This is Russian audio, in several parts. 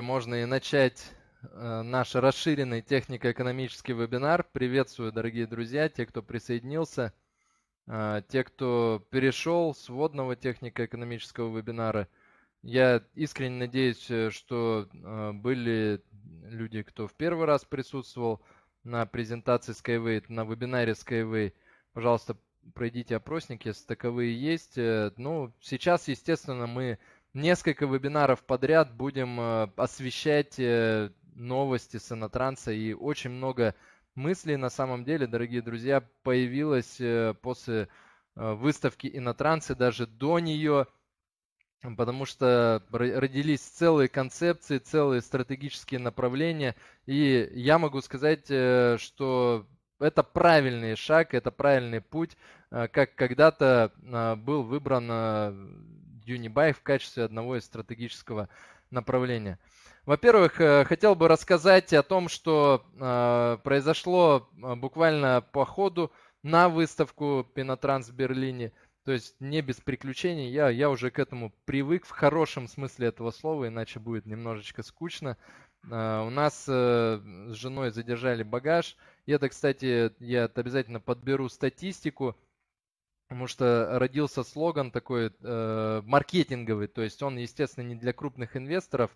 Можно и начать э, наш расширенный технико-экономический вебинар. Приветствую, дорогие друзья, те, кто присоединился, э, те, кто перешел с водного технико-экономического вебинара. Я искренне надеюсь, э, что были люди, кто в первый раз присутствовал на презентации Skyway, на вебинаре Skyway. Пожалуйста, пройдите опросник, если таковые есть. Ну, сейчас, естественно, мы несколько вебинаров подряд будем э, освещать э, новости Сонотранса и очень много мыслей на самом деле, дорогие друзья, появилось э, после выставки Инотрансы, даже до нее, потому что родились целые концепции, целые стратегические направления. И я могу сказать, что это правильный шаг, это правильный путь, как когда-то был выбран Unibay в качестве одного из стратегического направления. Во-первых, э, хотел бы рассказать о том, что э, произошло э, буквально по ходу на выставку Пенотранс в Берлине. То есть не без приключений. Я, я уже к этому привык в хорошем смысле этого слова, иначе будет немножечко скучно. У нас с женой задержали багаж. И это, кстати, я обязательно подберу статистику. Потому что родился слоган такой э, маркетинговый, то есть он, естественно, не для крупных инвесторов,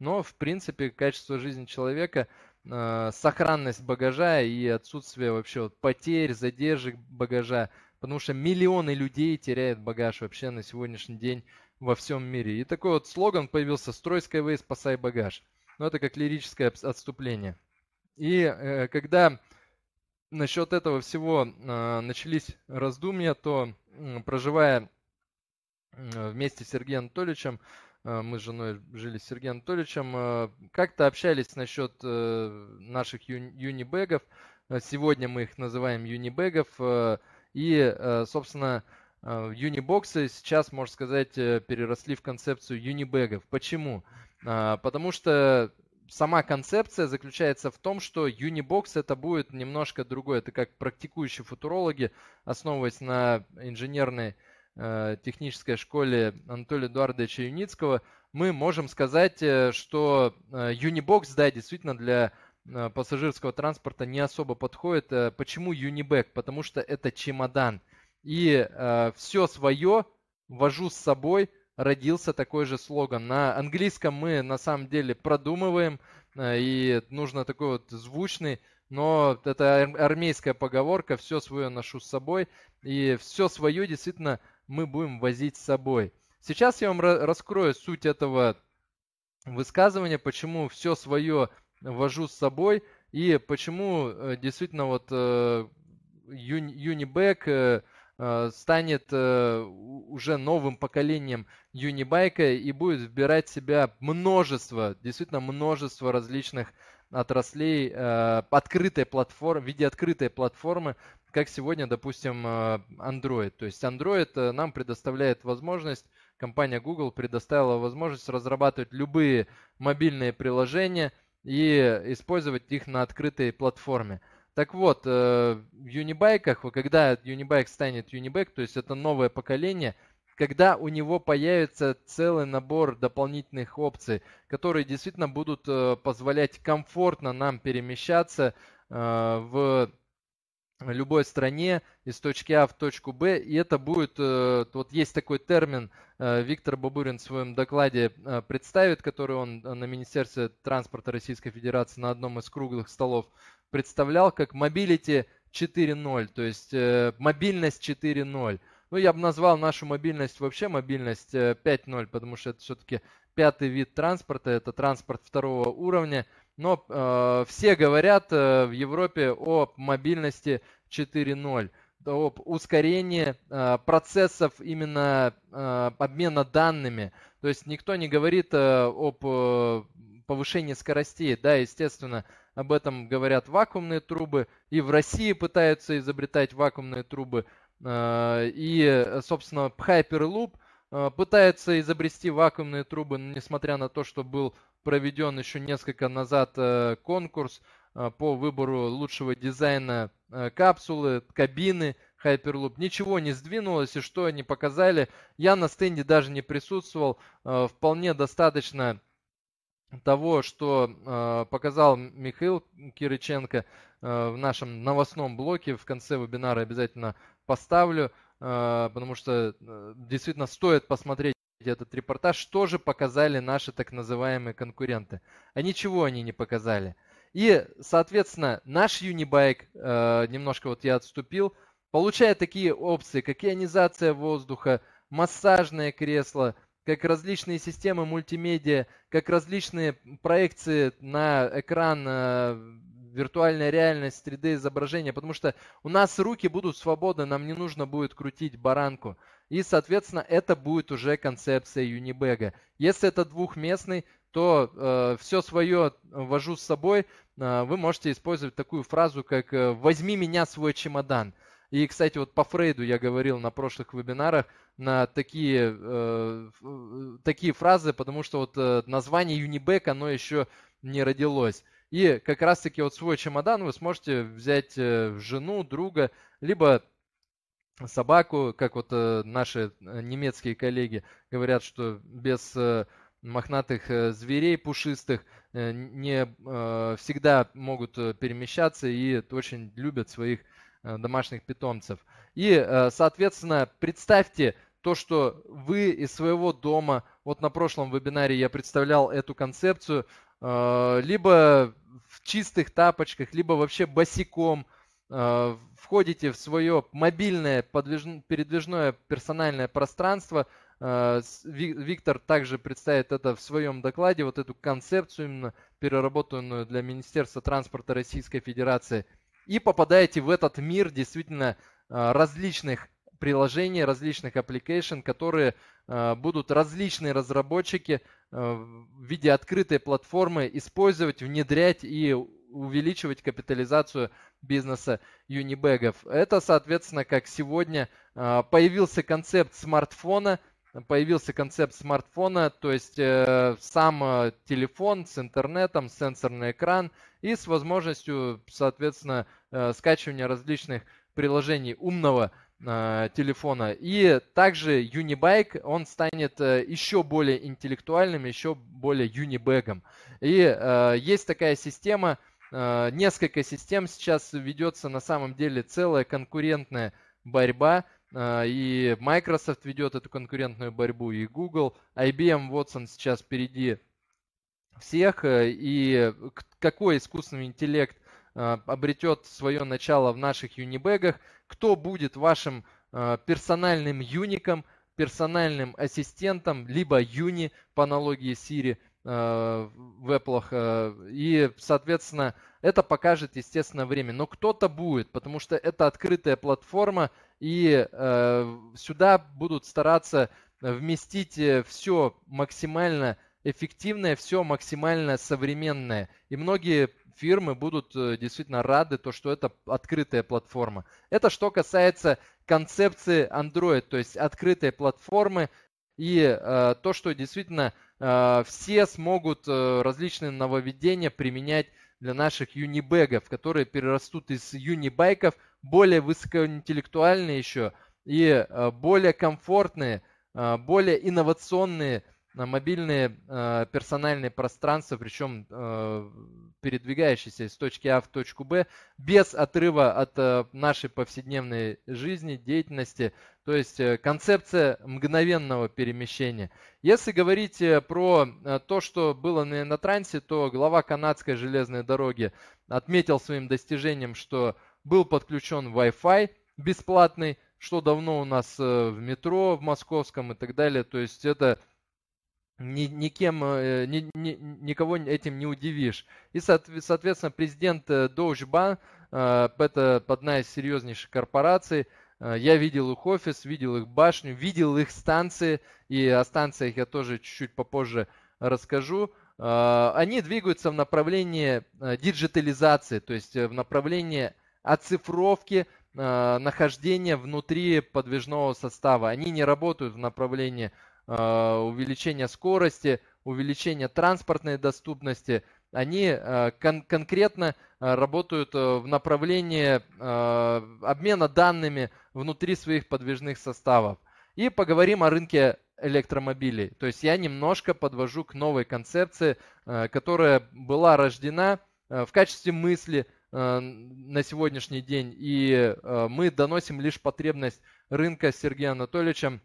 но, в принципе, качество жизни человека, э, сохранность багажа и отсутствие вообще вот потерь, задержек багажа, потому что миллионы людей теряют багаж вообще на сегодняшний день во всем мире. И такой вот слоган появился «Строй Skyway, спасай багаж». Но ну, это как лирическое отступление. И э, когда насчет этого всего э, начались раздумья, то э, проживая а, вместе с Сергеем Анатольевичем, э, мы с женой жили с Сергеем Анатольевичем, э, как-то общались насчет э, наших ю, юнибегов. Сегодня мы их называем юнибегов. Э, и, э, собственно, э, юнибоксы сейчас, можно сказать, э, переросли в концепцию юнибегов. Почему? Потому что сама концепция заключается в том, что Unibox это будет немножко другое. Это как практикующие футурологи, основываясь на инженерной э, технической школе Анатолия Эдуардовича Юницкого, мы можем сказать, э, что э, Unibox, да, действительно для э, пассажирского транспорта не особо подходит. Почему Uniback? Потому что это чемодан. И э, все свое вожу с собой – родился такой же слоган. На английском мы на самом деле продумываем, э, и нужно такой вот звучный, но это армейская поговорка, все свое ношу с собой, и все свое действительно мы будем возить с собой. Сейчас я вам раскрою суть этого высказывания, почему все свое вожу с собой и почему э, действительно вот э, Юнибэк, Э, станет э, уже новым поколением юнибайка и будет вбирать в себя множество, действительно множество различных отраслей э, открытой платформы, в виде открытой платформы, как сегодня, допустим, Android. То есть Android нам предоставляет возможность, компания Google предоставила возможность разрабатывать любые мобильные приложения и использовать их на открытой платформе. Так вот, э, в юнибайках, когда юнибайк станет юнибайк, то есть это новое поколение, когда у него появится целый набор дополнительных опций, которые действительно будут э, позволять комфортно нам перемещаться э, в любой стране из точки А в точку Б. И это будет, вот есть такой термин, Виктор Бабурин в своем докладе представит, который он на Министерстве транспорта Российской Федерации на одном из круглых столов представлял как Mobility 4.0, то есть э, мобильность 4.0. Ну, я бы назвал нашу мобильность вообще мобильность 5.0, э, потому что это все-таки пятый вид транспорта, это транспорт второго уровня. Но э, все говорят э, в Европе о мобильности 4.0 об ускорении э, процессов именно э, обмена данными. То есть никто не говорит э, об э, повышении скоростей. Да, естественно, об этом говорят вакуумные трубы, и в России пытаются изобретать вакуумные трубы, э, и, собственно, Hyperloop э, пытается изобрести вакуумные трубы, несмотря на то, что был проведен еще несколько назад э, конкурс по выбору лучшего дизайна капсулы, кабины Hyperloop. Ничего не сдвинулось, и что они показали, я на стенде даже не присутствовал. Вполне достаточно того, что э, показал Михаил Кириченко э, в нашем новостном блоке. В конце вебинара обязательно поставлю, э, потому что э, действительно стоит посмотреть этот репортаж, что же показали наши так называемые конкуренты. А ничего они не показали. И, соответственно, наш Юнибайк, э, немножко вот я отступил, получая такие опции, как ионизация воздуха, массажное кресло – как различные системы мультимедиа, как различные проекции на экран э, виртуальная реальность, 3D изображения, потому что у нас руки будут свободны, нам не нужно будет крутить баранку. И, соответственно, это будет уже концепция Юнибега. Если это двухместный, то э, все свое вожу с собой. Э, вы можете использовать такую фразу, как э, «возьми меня свой чемодан». И, кстати, вот по Фрейду я говорил на прошлых вебинарах на такие, э, э такие фразы, потому что вот э, название Unibek, оно еще не родилось. И как раз-таки вот свой чемодан вы сможете взять э, жену, друга, либо собаку, как вот наши немецкие коллеги говорят, что без мохнатых зверей пушистых не всегда могут перемещаться и очень любят своих Э, домашних питомцев. И, э, соответственно, представьте то, что вы из своего дома, вот на прошлом вебинаре я представлял эту концепцию, э, либо в чистых тапочках, либо вообще босиком входите в свое мобильное передвижное персональное пространство. Виктор также представит это в своем докладе, вот эту концепцию именно переработанную для Министерства транспорта Российской Федерации – и попадаете в этот мир действительно а, различных приложений, различных application, которые а, будут различные разработчики а, в виде открытой платформы использовать, внедрять и увеличивать капитализацию бизнеса юнибегов. Это, соответственно, как сегодня появился концепт смартфона, появился концепт смартфона, то есть э, сам э, телефон с интернетом, сенсорный экран и с возможностью, соответственно, э, скачивания различных приложений умного э, телефона. И также Unibike, он станет э, еще более интеллектуальным, еще более юнибэгом. И э, есть такая система, э, несколько систем сейчас ведется на самом деле целая конкурентная борьба. Э, и Microsoft ведет эту конкурентную борьбу, и Google, IBM Watson сейчас впереди всех, э, и какой искусственный интеллект а, обретет свое начало в наших юнибегах, кто будет вашим а, персональным юником, персональным ассистентом, либо юни по аналогии Siri а, в Apple. И, соответственно, это покажет, естественно, время. Но кто-то будет, потому что это открытая платформа, и сюда будут стараться вместить э, все максимально эффективное, все максимально современное. И многие фирмы будут э, действительно рады, то, что это открытая платформа. Это что касается концепции Android, то есть открытой платформы и э, то, что действительно э, все смогут э, различные нововведения применять для наших юнибегов, которые перерастут из юнибайков более высокоинтеллектуальные еще и э, более комфортные, э, более инновационные на мобильные э, персональные пространства, причем э, передвигающиеся из точки А в точку Б, без отрыва от э, нашей повседневной жизни, деятельности, то есть э, концепция мгновенного перемещения. Если говорить э, про э, то, что было на Инотрансе, то глава канадской железной дороги отметил своим достижением, что был подключен Wi-Fi бесплатный, что давно у нас э, в метро, в московском и так далее. То есть это ни, никем, э, ни, ни, никого этим не удивишь. И, соответственно, президент э, Доучбан, э, это одна из серьезнейших корпораций, я видел их офис, видел их башню, видел их станции, и о станциях я тоже чуть-чуть попозже расскажу. Они двигаются в направлении диджитализации, то есть в направлении оцифровки нахождения внутри подвижного состава. Они не работают в направлении а, увеличение скорости, увеличение транспортной доступности, они а, кон- конкретно а, работают э, в направлении обмена данными внутри своих подвижных составов. И поговорим о рынке электромобилей. То есть я немножко подвожу к новой концепции, э, которая была рождена э, в качестве мысли на сегодняшний день. И мы доносим лишь потребность рынка Сергея Анатольевича.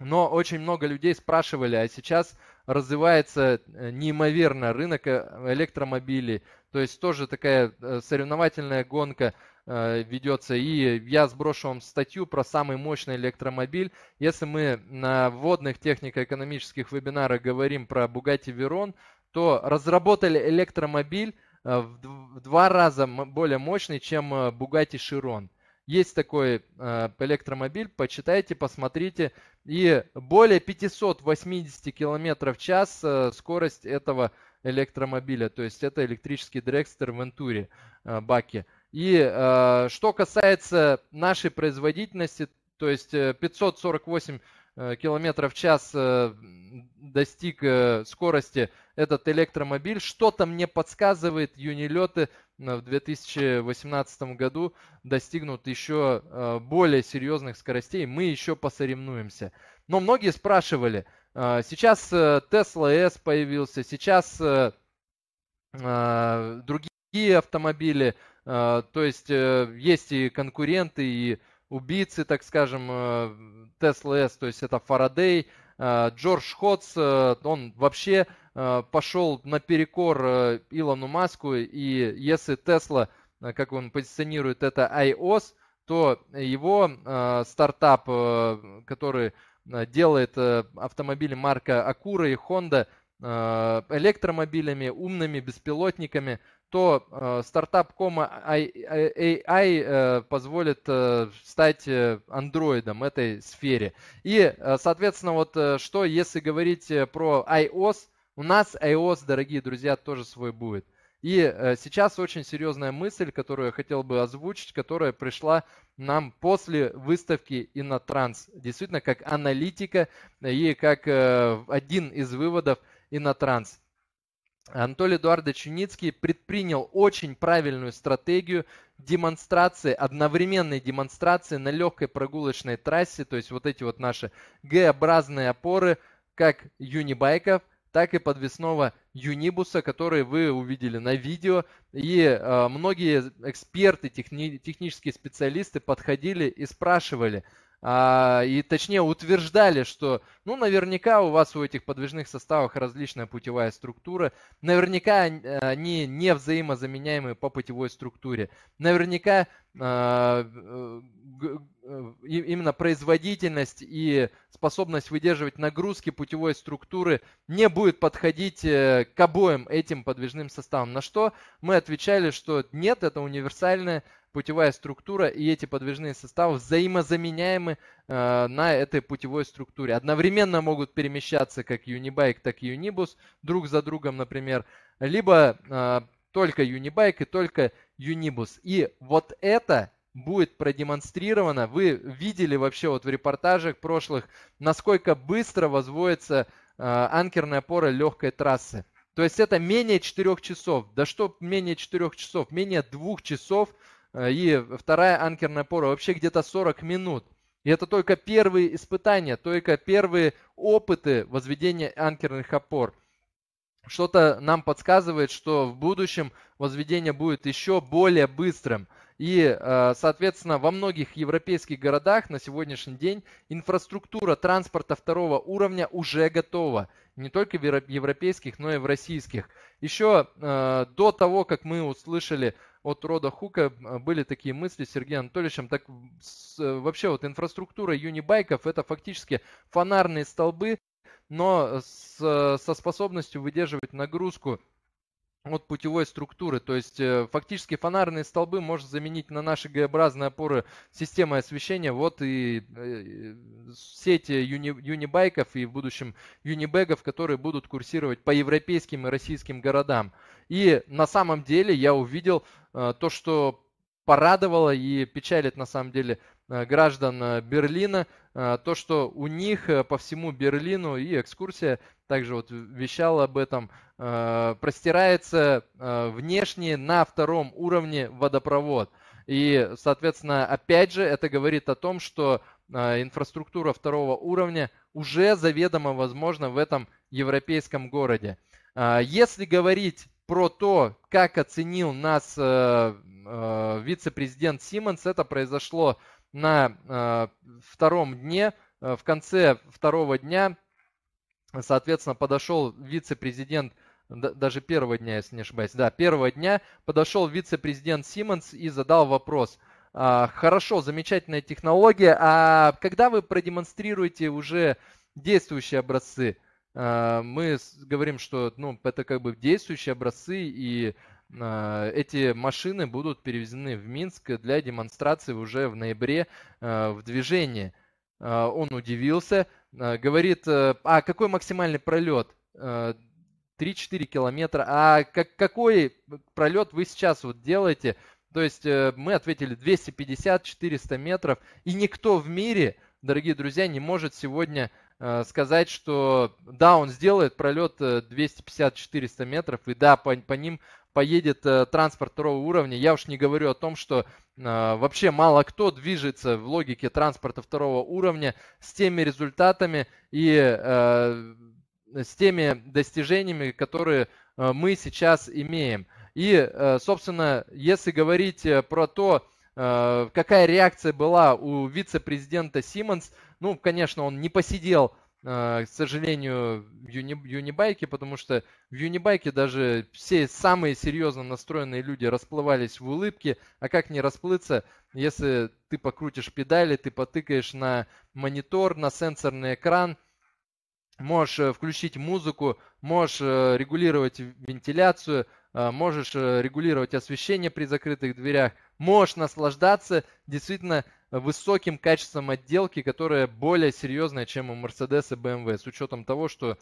Но очень много людей спрашивали, а сейчас развивается э, неимоверно рынок э, электромобилей. То есть тоже такая э, соревновательная гонка ведется. И я сброшу вам статью про самый мощный электромобиль. Если мы на вводных технико-экономических вебинарах говорим про Bugatti Veyron, то разработали электромобиль в два раза более мощный, чем Bugatti Chiron. Есть такой э, электромобиль, почитайте, посмотрите. И более 580 км в час э, скорость этого электромобиля. То есть это электрический дрекстер Вентури Энтуре, э, баке. И э, что касается нашей производительности, то есть 548 э, Э, километров в час э, достиг э, скорости этот электромобиль. Что-то мне подсказывает, юнилеты в 2018 году достигнут еще более серьезных скоростей. Мы еще посоревнуемся. Но многие спрашивали, сейчас Tesla S появился, сейчас другие автомобили, то есть есть и конкуренты, и убийцы, так скажем, э, Тесла С, то есть это Фарадей, э, Джордж Ходс, э, он вообще пошел наперекор Илону Маску, и если Tesla, как он позиционирует, это iOS, то его стартап, который делает автомобили марка Акура и Honda электромобилями, умными беспилотниками – что э, стартап Кома AI э, э, позволит э, стать э, андроидом этой сфере. И, э, соответственно, вот что, если говорить про iOS, у нас iOS, дорогие друзья, тоже свой будет. И сейчас очень серьезная мысль, которую я хотел бы озвучить, которая пришла нам после выставки Инотранс. Действительно, как аналитика и как один из выводов Инотранс. Анатолий Эдуардович Чуницкий предпринял очень правильную стратегию демонстрации, одновременной демонстрации на легкой прогулочной трассе, то есть вот эти вот наши Г-образные опоры, как юнибайков, так и подвесного юнибуса, который вы увидели на видео. И э, многие эксперты, техни- технические специалисты подходили и спрашивали – а, и точнее утверждали, что ну наверняка у вас у этих подвижных составах различная путевая структура, наверняка а, они не взаимозаменяемые по путевой структуре, наверняка а, э, э, именно производительность и способность выдерживать нагрузки путевой структуры не будет подходить э, к обоим этим подвижным составам. На что мы отвечали, что нет, это универсальная путевая структура и эти подвижные составы взаимозаменяемы э, на этой путевой структуре. Одновременно могут перемещаться как Unibike, так и Unibus друг за другом, например, либо э, только Unibike и только Unibus. И вот это будет продемонстрировано. Вы видели вообще вот в репортажах прошлых, насколько быстро возводится э, анкерная опора легкой трассы. То есть это менее 4 часов. Да что менее 4 часов? Менее 2 часов Э, и вторая анкерная пора вообще где-то 40 минут. И это только первые испытания, только первые опыты возведения анкерных опор. Что-то нам подсказывает, что в будущем возведение будет еще более быстрым. И, э, соответственно, во многих европейских городах на сегодняшний день инфраструктура транспорта второго уровня уже готова. Не только в европейских, но и в российских. Еще э, до того, как мы услышали от рода Хука а, были такие мысли с Сергеем Анатольевичем. Так вообще вот инфраструктура юнибайков это фактически фонарные столбы, но с, со способностью выдерживать нагрузку от путевой структуры. То есть э, фактически фонарные столбы можно заменить на наши Г-образные опоры системы освещения. Вот и э, сети юни, юнибайков и в будущем юнибегов, которые будут курсировать по европейским и российским городам. И на самом деле я увидел э, то, что порадовало и печалит на самом деле э, граждан э, Берлина, то, что у них по всему Берлину и экскурсия также вот вещала об этом, простирается внешне на втором уровне водопровод. И, соответственно, опять же, это говорит о том, что инфраструктура второго уровня уже заведомо возможна в этом европейском городе. Если говорить про то, как оценил нас э, э, вице-президент Симмонс. Это произошло на э, втором дне. Э, в конце второго дня, соответственно, подошел вице-президент даже первого дня, если не ошибаюсь, да, первого дня подошел вице-президент Симмонс и задал вопрос. А, хорошо, замечательная технология, а когда вы продемонстрируете уже действующие образцы? А, мы говорим, что ну, это как бы действующие образцы, и а, эти машины будут перевезены в Минск для демонстрации уже в ноябре а, в движении. Он удивился, говорит, э, а какой максимальный пролет? 3-4 километра. А как, какой пролет вы сейчас вот делаете? То есть э, мы ответили 250-400 метров, и никто в мире, дорогие друзья, не может сегодня Э, сказать, что да, он сделает пролет 250-400 э, метров, и да, по, по ним поедет э, транспорт второго уровня. Я уж не говорю о том, что э, вообще мало кто движется в логике транспорта второго уровня с теми результатами и э, с теми достижениями, которые э, мы сейчас имеем. И, э, собственно, если говорить про то, какая реакция была у вице-президента Симмонс ну, конечно, он не посидел, э, к сожалению, в юнибайке, потому что в юнибайке даже все самые серьезно настроенные люди расплывались в улыбке, а как не расплыться, если ты покрутишь педали, ты потыкаешь на монитор, на сенсорный экран, можешь э, включить музыку, можешь э, регулировать вентиляцию, можешь регулировать освещение при закрытых дверях можешь наслаждаться действительно высоким качеством отделки, которая более серьезная, чем у Mercedes и BMW, с учетом того, что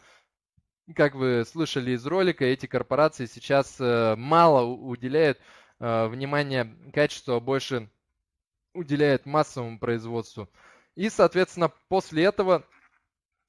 как вы слышали из ролика, эти корпорации сейчас э, мало уделяют э, внимания качеству, а больше уделяют массовому производству. И, соответственно, после этого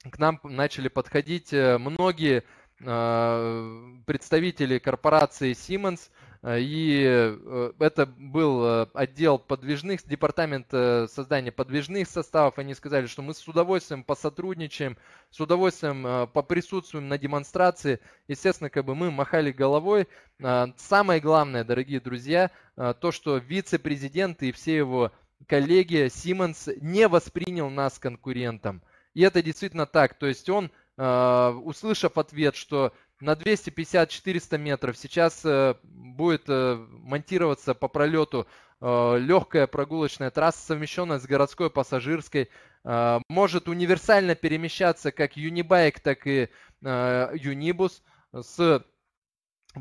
к нам начали подходить э, многие представители корпорации Siemens – Э, и э, это был э, отдел подвижных, департамент создания подвижных составов. Они сказали, что мы с удовольствием посотрудничаем, с удовольствием поприсутствуем на демонстрации. Естественно, как бы мы махали головой. А, самое главное, дорогие друзья, то, что вице-президент и все его коллеги Симмонс не воспринял нас конкурентом. И это действительно так. То есть он услышав ответ, что на 250-400 метров. Сейчас э, будет э, монтироваться по пролету э, легкая прогулочная трасса, совмещенная с городской пассажирской. Может универсально перемещаться как юнибайк, так и юнибус с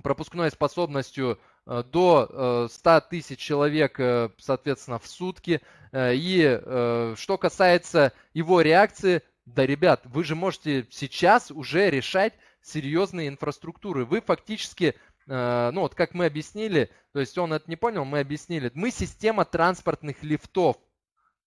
пропускной способностью до 100 тысяч человек, соответственно, в сутки. И что касается его реакции, да, ребят, вы же можете сейчас уже решать, серьезной инфраструктуры. Вы фактически, э, ну вот как мы объяснили, то есть он это не понял, мы объяснили, мы система транспортных лифтов.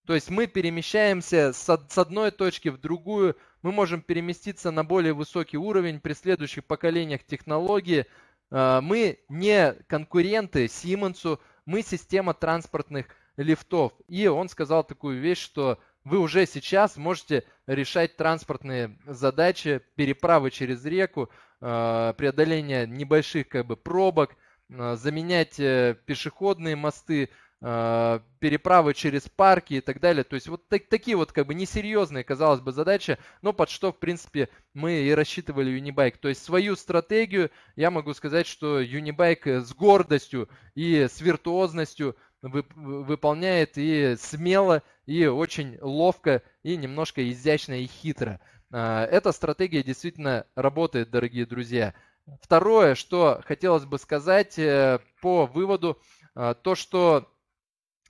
То есть мы перемещаемся с одной точки в другую, мы можем переместиться на более высокий уровень при следующих поколениях технологии. Э, мы не конкуренты Симмонсу, мы система транспортных лифтов. И он сказал такую вещь, что вы уже сейчас можете решать транспортные задачи, переправы через реку, э, преодоление небольших как бы пробок, э, заменять э, пешеходные мосты, переправы через парки и так далее. То есть вот так, такие вот как бы несерьезные, казалось бы, задачи, но под что, в принципе, мы и рассчитывали Unibike. То есть свою стратегию, я могу сказать, что Unibike с гордостью и с виртуозностью – выполняет и смело, и очень ловко, и немножко изящно и хитро. А, эта стратегия действительно работает, дорогие друзья. Второе, что хотелось бы сказать э, по выводу, а, то, что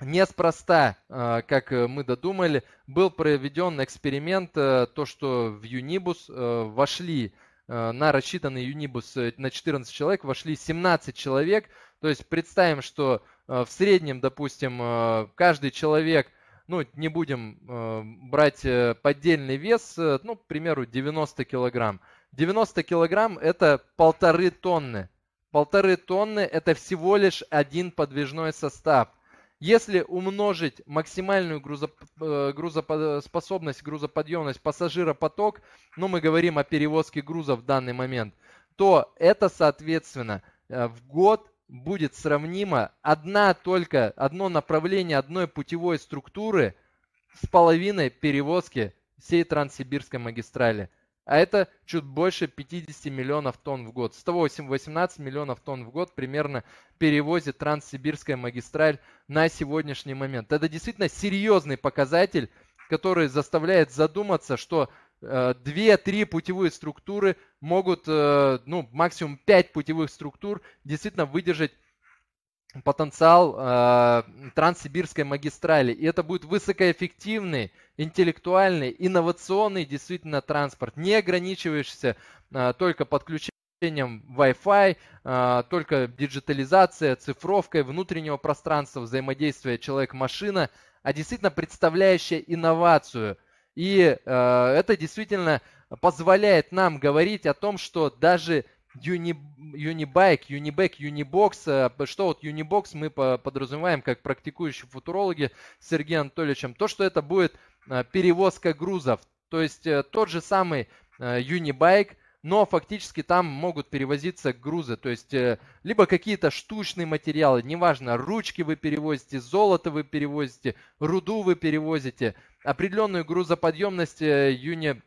неспроста, а, как мы додумали, был проведен эксперимент, э, то, что в Юнибус э, вошли на рассчитанный Юнибус на 14 человек, вошли 17 человек. То есть представим, что Э, в среднем, допустим, э, каждый человек, ну, не будем э, брать поддельный вес, ну, к примеру, 90 килограмм. 90 килограмм – это полторы тонны. Полторы тонны – это всего лишь один подвижной состав. Если умножить максимальную грузоп... грузоспособность, грузоподъемность пассажиропоток, ну мы говорим о перевозке груза в данный момент, то это соответственно в год будет сравнима одна только, одно направление одной путевой структуры с половиной перевозки всей Транссибирской магистрали. А это чуть больше 50 миллионов тонн в год. 118 миллионов тонн в год примерно перевозит Транссибирская магистраль на сегодняшний момент. Это действительно серьезный показатель, который заставляет задуматься, что Э, две-три путевые структуры могут, э, ну, максимум 5 путевых структур действительно выдержать потенциал э, Транссибирской магистрали. И это будет высокоэффективный, интеллектуальный, инновационный действительно транспорт, не ограничивающийся только подключением Wi-Fi, только диджитализация, цифровкой внутреннего пространства, взаимодействия человек-машина, а действительно представляющая инновацию – и э, это действительно позволяет нам говорить о том, что даже Unibike, Unibek, Unibox, что вот Unibox мы подразумеваем как практикующие футурологи с Сергеем Анатольевичем, то, что это будет э, перевозка грузов. То есть э, тот же самый Unibike, э, но фактически там могут перевозиться грузы, то есть либо какие-то штучные материалы, неважно, ручки вы перевозите, золото вы перевозите, руду вы перевозите – определенную грузоподъемность э, юни,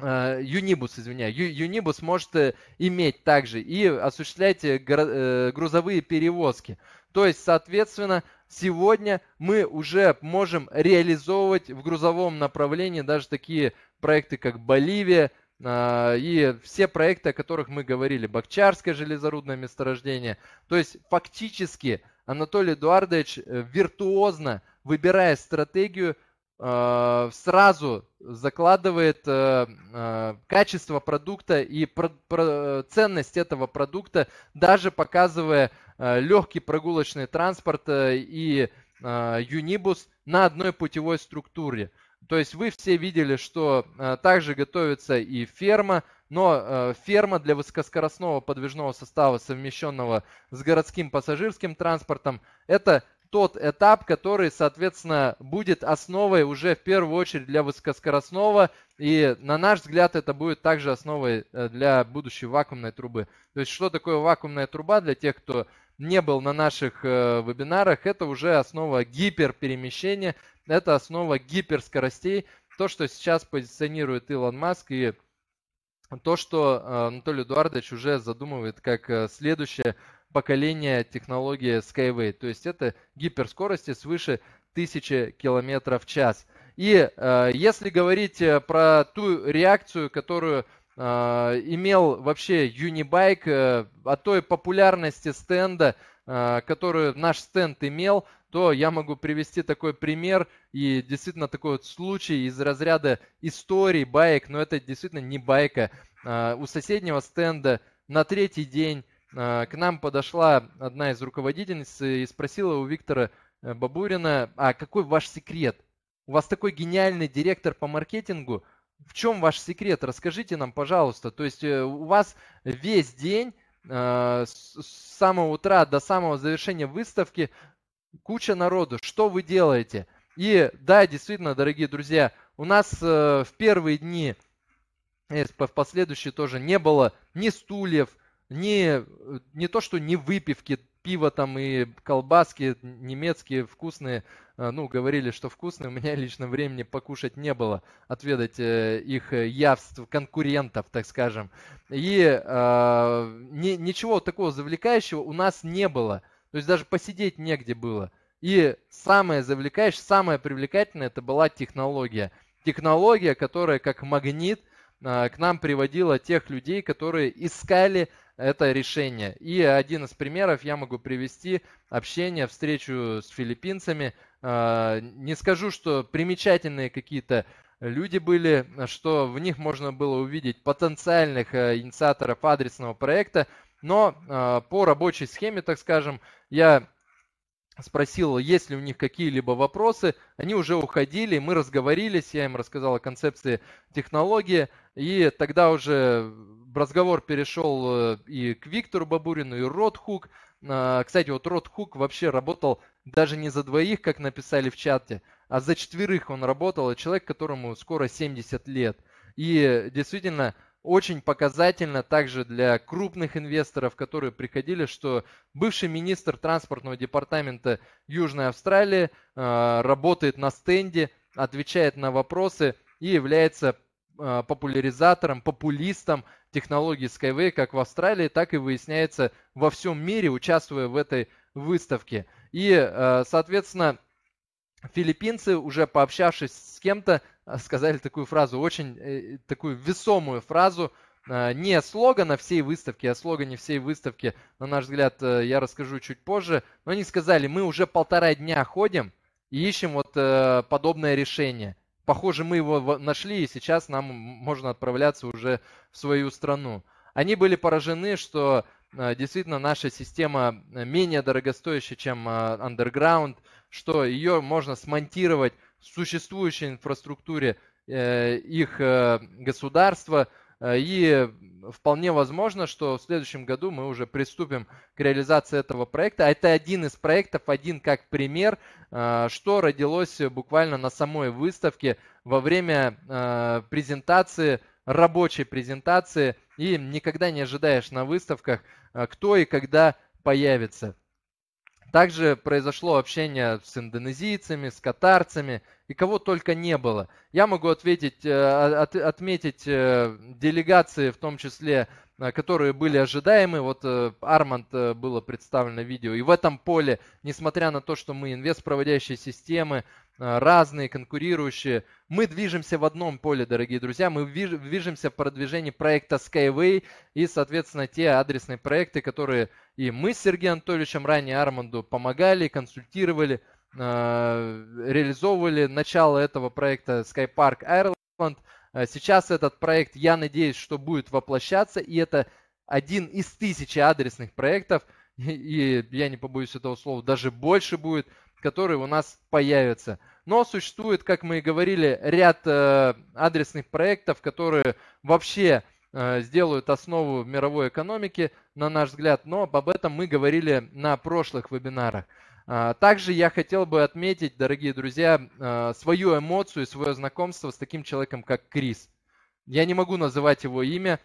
э, Юнибус, извиняюсь, Юнибус может э, иметь также и осуществлять грузовые перевозки. То есть, соответственно, сегодня мы уже можем реализовывать в грузовом направлении даже такие проекты, как Боливия, и все проекты, о которых мы говорили, Бакчарское железорудное месторождение. То есть фактически Анатолий Эдуардович виртуозно, выбирая стратегию, Э, сразу закладывает э, э, качество продукта и ценность этого продукта, даже показывая легкий прогулочный транспорт и юнибус на одной путевой структуре. То есть вы все видели, что также готовится и ферма, но ферма для высокоскоростного подвижного состава, совмещенного с городским пассажирским транспортом, это тот этап, который, соответственно, будет основой уже в первую очередь для высокоскоростного. И, на наш взгляд, это будет также основой э, для будущей вакуумной трубы. То есть, что такое вакуумная труба для тех, кто не был на наших э, вебинарах, это уже основа гиперперемещения, это основа гиперскоростей, то, что сейчас позиционирует Илон Маск и то, что э, Анатолий Эдуардович уже задумывает как следующее поколения технологии Skyway. То есть это гиперскорости свыше 1000 км в час. И э, если говорить э, про ту реакцию, которую э, имел вообще Unibike, э, о той популярности стенда, э, которую наш стенд имел, то я могу привести такой пример и действительно такой вот случай из разряда истории байк, но это действительно не байка. Э, у соседнего стенда на третий день Э, к нам подошла одна из руководительниц и спросила у Виктора э, Бабурина, а какой ваш секрет? У вас такой гениальный директор по маркетингу, в чем ваш секрет? Расскажите нам, пожалуйста. То есть э, у вас весь день с самого утра до самого завершения выставки куча народу. Что вы делаете? И да, действительно, дорогие друзья, у нас в первые дни, в последующие тоже не было ни стульев, не, не то, что не выпивки, пиво там и колбаски немецкие вкусные, а, ну, говорили, что вкусные, у меня лично времени покушать не было, отведать э, их э, явств, конкурентов, так скажем. И э, а, ни, ничего такого завлекающего у нас не было, то есть даже посидеть негде было. И самое завлекающее, самое привлекательное, это была технология. Технология, которая как магнит а, – к нам приводила тех людей, которые искали это решение. И один из примеров я могу привести общение, встречу с филиппинцами. А, не скажу, что примечательные какие-то люди были, что в них можно было увидеть потенциальных э, инициаторов адресного проекта, но а, по рабочей схеме, так скажем, я спросил, есть ли у них какие-либо вопросы. Они уже уходили, мы разговорились, я им рассказал о концепции технологии, и тогда уже разговор перешел э, и к Виктору Бабурину, и Ротхук. А, кстати, вот Ротхук вообще работал даже не за двоих, как написали в чате, а за четверых он работал. человек, которому скоро 70 лет. И действительно, очень показательно также для крупных инвесторов, которые приходили, что бывший министр транспортного департамента Южной Австралии а, работает на стенде, отвечает на вопросы и является а, популяризатором, популистом технологии Skyway как в Австралии, так и выясняется во всем мире, участвуя в этой выставке. И, э, соответственно, филиппинцы, уже пообщавшись с кем-то, э, сказали такую фразу, очень э, такую весомую фразу, не слогана всей выставки, а слогане всей выставки, на наш взгляд, я расскажу чуть позже, но они сказали, мы уже полтора дня ходим и ищем вот подобное решение похоже, мы его нашли, и сейчас нам можно отправляться уже в свою страну. Они были поражены, что э, действительно наша система э, менее дорогостоящая, чем э, Underground, что ее можно смонтировать в существующей инфраструктуре их государства – Э, и вполне возможно, что в следующем году мы уже приступим к реализации этого проекта. А это один из проектов, один как пример, э, что родилось буквально на самой выставке во время э, презентации, рабочей презентации. И никогда не ожидаешь на выставках, кто и когда появится. Также произошло общение с индонезийцами, с катарцами и кого только не было. Я могу ответить, э, от, отметить э, делегации, в том числе, э, которые были ожидаемы. Вот Арманд было представлено видео. И в этом поле, несмотря на то, что мы инвест-проводящие системы, а, разные, конкурирующие. Мы движемся в одном поле, дорогие друзья. Мы движемся в продвижении проекта Skyway и, соответственно, те адресные проекты, которые и мы с Сергеем Анатольевичем ранее Арманду помогали, консультировали, а, реализовывали начало этого проекта Skypark Ireland. А сейчас этот проект, я надеюсь, что будет воплощаться, и это один из тысячи адресных проектов, и я не побоюсь этого слова, даже больше будет – которые у нас появятся. Но существует, как мы и говорили, ряд э, адресных проектов, которые вообще э, сделают основу мировой экономики, на наш взгляд, но об этом мы говорили на прошлых вебинарах. А, также я хотел бы отметить, дорогие друзья, э, свою эмоцию, свое знакомство с таким человеком, как Крис. Я не могу называть его имя.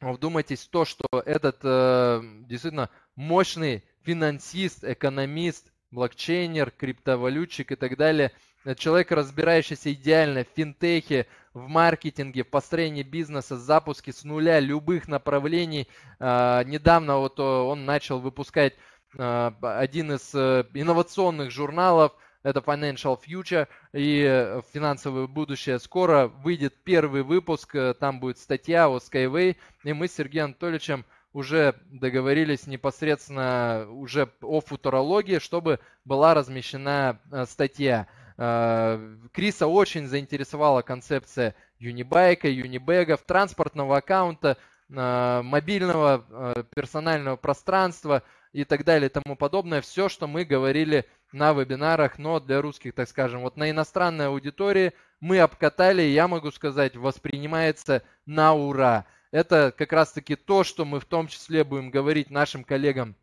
Вдумайтесь в то, что этот э, действительно мощный финансист, экономист, блокчейнер, криптовалютчик и так далее. Человек, разбирающийся идеально в финтехе, в маркетинге, в построении бизнеса, запуске с нуля любых направлений. А, недавно вот э, он начал выпускать а, один из э, инновационных журналов, это Financial Future и э, финансовое будущее. Скоро выйдет первый выпуск, там будет статья о Skyway, и мы с Сергеем Анатольевичем уже договорились непосредственно уже о футурологии, чтобы была размещена э, статья. Э, Криса очень заинтересовала концепция юнибайка, юнибегов, транспортного аккаунта, э, мобильного персонального пространства и так далее и тому подобное. Все, что мы говорили на вебинарах, но для русских, так скажем. Вот на иностранной аудитории мы обкатали, я могу сказать, воспринимается на ура. Это как раз-таки то, что мы в том числе будем говорить нашим коллегам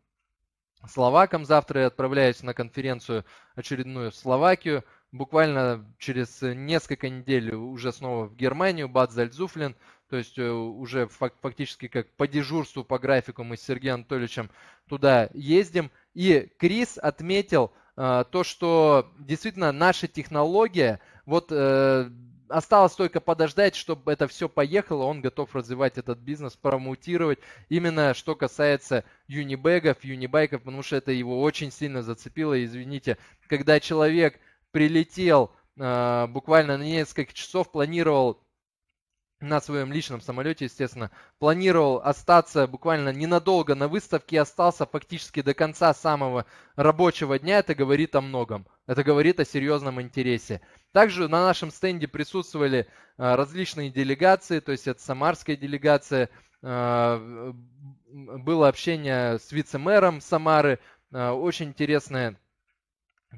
словакам. Завтра я отправляюсь на конференцию очередную в Словакию. Буквально через несколько недель уже снова в Германию, Бад Зальцуфлин. То есть э, уже фактически как по дежурству, по графику мы с Сергеем Анатольевичем туда ездим. И Крис отметил э, то, что действительно наша технология, вот э, осталось только подождать, чтобы это все поехало. Он готов развивать этот бизнес, промоутировать. Именно что касается юнибегов, юнибайков, потому что это его очень сильно зацепило. Извините, когда человек прилетел а, буквально на несколько часов планировал на своем личном самолете, естественно, планировал остаться буквально ненадолго на выставке, и остался фактически до конца самого рабочего дня. Это говорит о многом. Это говорит о серьезном интересе. Также на нашем стенде присутствовали э, различные делегации, то есть это самарская делегация, э, было общение с вице-мэром Самары, э, очень интересное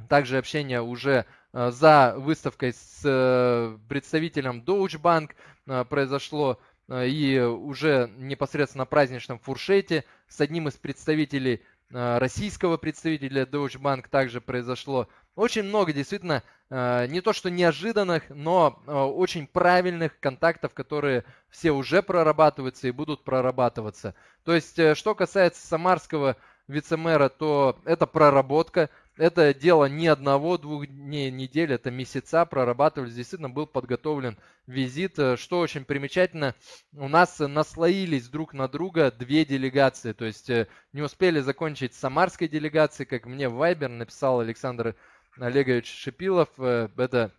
также общение уже Э, за выставкой с э, представителем Deutsche Bank э, произошло и уже непосредственно праздничном фуршете с одним из представителей российского представителя Deutsche Bank также произошло. Очень много действительно не то что неожиданных, но очень правильных контактов, которые все уже прорабатываются и будут прорабатываться. То есть, что касается самарского вице-мэра, то это проработка это дело не одного-двух дней, недели, это месяца прорабатывались. Действительно был подготовлен визит. Э, что очень примечательно, у нас наслоились друг на друга две делегации. То есть э, не успели закончить самарской делегации, как мне в Вайбер написал Александр Олегович Шипилов. Э, это